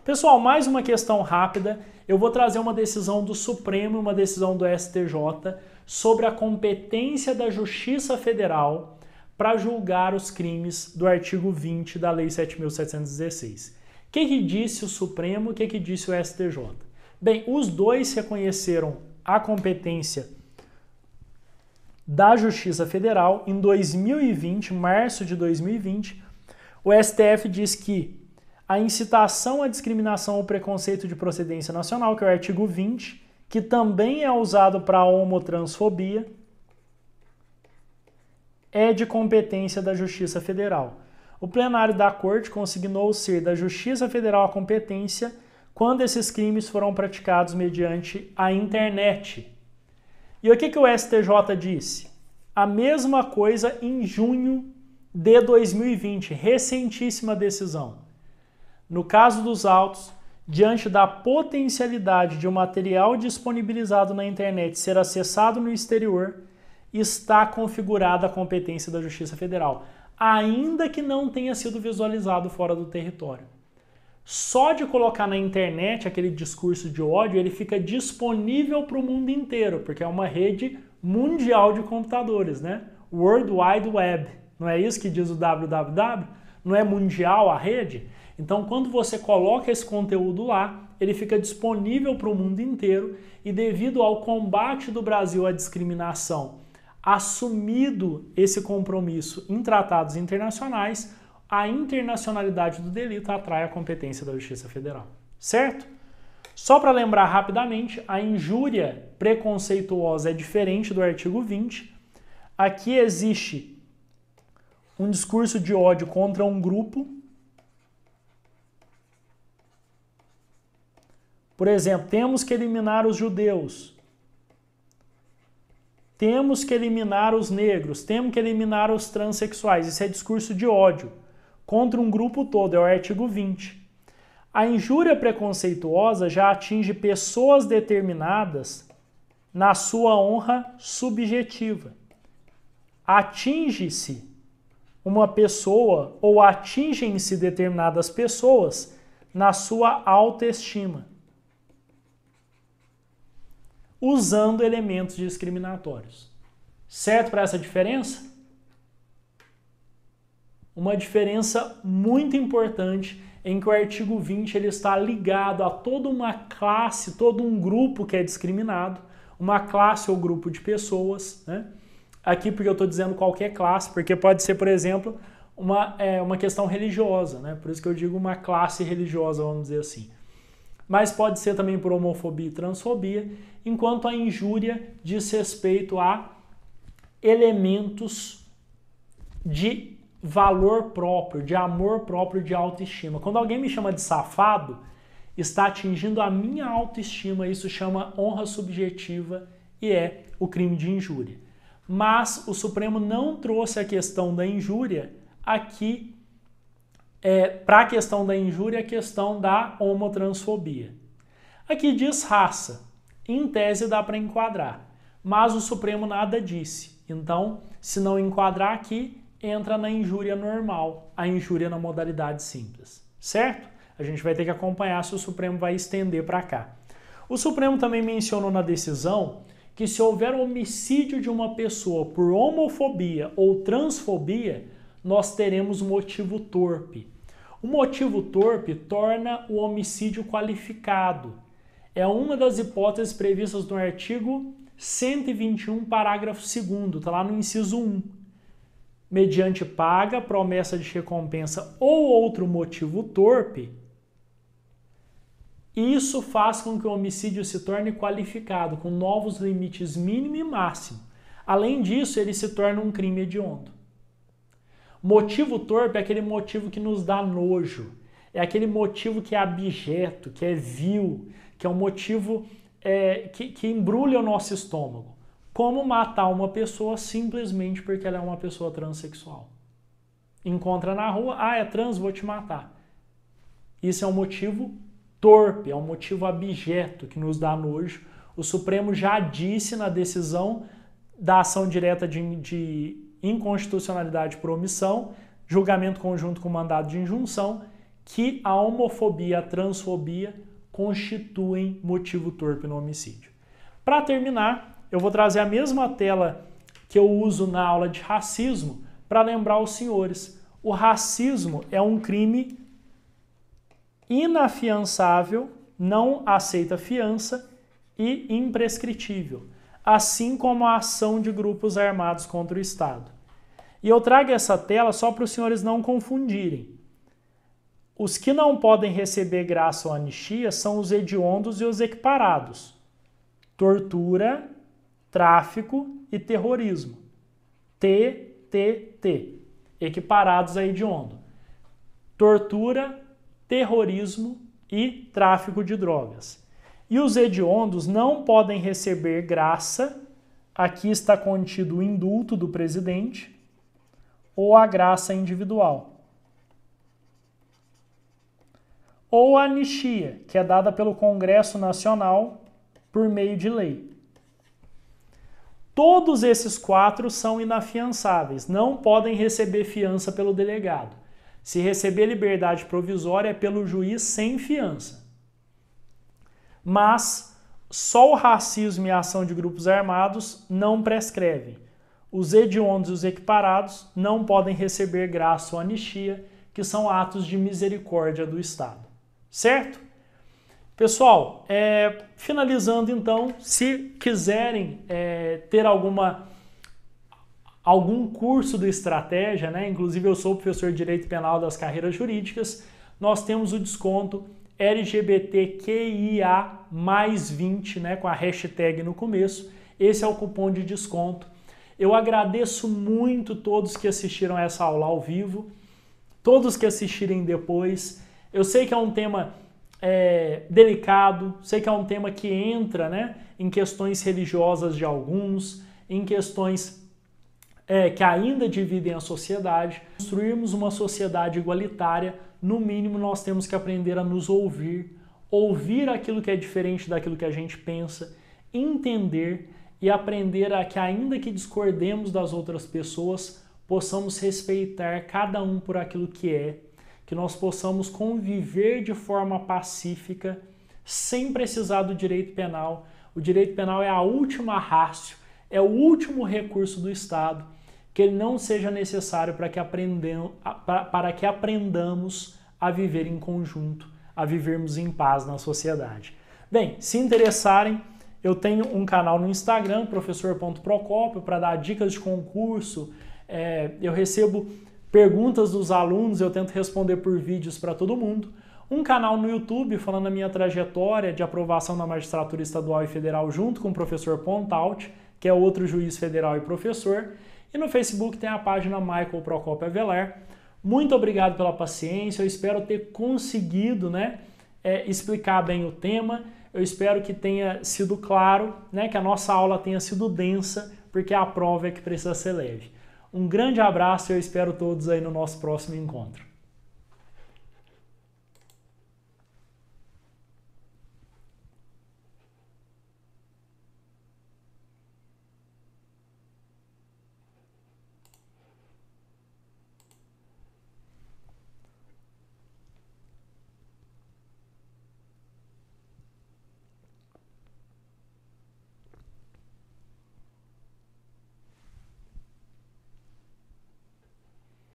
Pessoal, mais uma questão rápida. Eu vou trazer uma decisão do Supremo e uma decisão do STJ sobre a competência da Justiça Federal para julgar os crimes do artigo 20 da Lei 7.716. O que, que disse o Supremo? O que, que disse o STJ? Bem, os dois reconheceram a competência da Justiça Federal em 2020, março de 2020, o STF diz que a incitação à discriminação ou preconceito de procedência nacional, que é o artigo 20, que também é usado para a homotransfobia, é de competência da Justiça Federal. O plenário da Corte consignou ser da Justiça Federal a competência quando esses crimes foram praticados mediante a internet, e o que, que o STJ disse? A mesma coisa em junho de 2020, recentíssima decisão. No caso dos autos, diante da potencialidade de o um material disponibilizado na internet ser acessado no exterior, está configurada a competência da Justiça Federal, ainda que não tenha sido visualizado fora do território. Só de colocar na internet aquele discurso de ódio, ele fica disponível para o mundo inteiro, porque é uma rede mundial de computadores, né? World Wide Web. Não é isso que diz o www? Não é mundial a rede? Então, quando você coloca esse conteúdo lá, ele fica disponível para o mundo inteiro e, devido ao combate do Brasil à discriminação, assumido esse compromisso em tratados internacionais, a internacionalidade do delito atrai a competência da Justiça Federal. Certo? Só para lembrar rapidamente, a injúria preconceituosa é diferente do artigo 20. Aqui existe um discurso de ódio contra um grupo. Por exemplo, temos que eliminar os judeus. Temos que eliminar os negros, temos que eliminar os transexuais. Isso é discurso de ódio contra um grupo todo, é o artigo 20. A injúria preconceituosa já atinge pessoas determinadas na sua honra subjetiva. Atinge-se uma pessoa ou atingem-se determinadas pessoas na sua autoestima, usando elementos discriminatórios. Certo para essa diferença? uma diferença muito importante em que o artigo 20 ele está ligado a toda uma classe, todo um grupo que é discriminado, uma classe ou grupo de pessoas, né? Aqui porque eu estou dizendo qualquer classe, porque pode ser, por exemplo, uma, é, uma questão religiosa, né? Por isso que eu digo uma classe religiosa, vamos dizer assim. Mas pode ser também por homofobia e transfobia, enquanto a injúria diz respeito a elementos de valor próprio, de amor próprio, de autoestima. Quando alguém me chama de safado, está atingindo a minha autoestima. Isso chama honra subjetiva e é o crime de injúria. Mas o Supremo não trouxe a questão da injúria aqui é, para a questão da injúria, a questão da homotransfobia. Aqui diz raça. Em tese dá para enquadrar, mas o Supremo nada disse. Então, se não enquadrar aqui, entra na injúria normal, a injúria na modalidade simples, certo? A gente vai ter que acompanhar se o Supremo vai estender para cá. O Supremo também mencionou na decisão que se houver homicídio de uma pessoa por homofobia ou transfobia, nós teremos motivo torpe. O motivo torpe torna o homicídio qualificado. É uma das hipóteses previstas no artigo 121, parágrafo 2, está lá no inciso 1 mediante paga, promessa de recompensa ou outro motivo torpe, isso faz com que o homicídio se torne qualificado com novos limites mínimo e máximo. Além disso, ele se torna um crime hediondo. Motivo torpe é aquele motivo que nos dá nojo, é aquele motivo que é abjeto, que é vil, que é um motivo é, que, que embrulha o nosso estômago como matar uma pessoa simplesmente porque ela é uma pessoa transexual. Encontra na rua, ah, é trans, vou te matar. Isso é um motivo torpe, é um motivo abjeto que nos dá nojo. O Supremo já disse na decisão da ação direta de, de inconstitucionalidade por omissão, julgamento conjunto com mandado de injunção, que a homofobia, a transfobia constituem motivo torpe no homicídio. Para terminar, eu vou trazer a mesma tela que eu uso na aula de racismo para lembrar os senhores. O racismo é um crime inafiançável, não aceita fiança e imprescritível, assim como a ação de grupos armados contra o Estado. E eu trago essa tela só para os senhores não confundirem. Os que não podem receber graça ou anistia são os hediondos e os equiparados. Tortura, tráfico e terrorismo. TTT, equiparados a hediondo. Tortura, terrorismo e tráfico de drogas. E os hediondos não podem receber graça, aqui está contido o indulto do presidente, ou a graça individual. Ou a anistia, que é dada pelo Congresso Nacional por meio de lei. Todos esses quatro são inafiançáveis, não podem receber fiança pelo delegado. Se receber liberdade provisória é pelo juiz sem fiança. Mas só o racismo e a ação de grupos armados não prescrevem. Os hediondos e os equiparados não podem receber graça ou anistia, que são atos de misericórdia do Estado. Certo? Pessoal, é, finalizando então, se quiserem é, ter alguma algum curso de estratégia, né? Inclusive eu sou professor de direito penal das carreiras jurídicas. Nós temos o desconto LGBTQIA mais 20, né? Com a hashtag no começo. Esse é o cupom de desconto. Eu agradeço muito todos que assistiram essa aula ao vivo, todos que assistirem depois. Eu sei que é um tema é, delicado, sei que é um tema que entra né, em questões religiosas de alguns, em questões é, que ainda dividem a sociedade. Construirmos uma sociedade igualitária, no mínimo nós temos que aprender a nos ouvir, ouvir aquilo que é diferente daquilo que a gente pensa, entender e aprender a que, ainda que discordemos das outras pessoas, possamos respeitar cada um por aquilo que é que nós possamos conviver de forma pacífica, sem precisar do direito penal. O direito penal é a última rácio, é o último recurso do Estado, que ele não seja necessário para que, para que aprendamos a viver em conjunto, a vivermos em paz na sociedade. Bem, se interessarem, eu tenho um canal no Instagram, professor.procópio, para dar dicas de concurso. É, eu recebo perguntas dos alunos, eu tento responder por vídeos para todo mundo. Um canal no YouTube falando a minha trajetória de aprovação na magistratura estadual e federal junto com o professor Pontaut, que é outro juiz federal e professor. E no Facebook tem a página Michael Procopio Avelar. Muito obrigado pela paciência, eu espero ter conseguido né, é, explicar bem o tema. Eu espero que tenha sido claro, né, que a nossa aula tenha sido densa, porque a prova é que precisa ser leve. Um grande abraço e eu espero todos aí no nosso próximo encontro.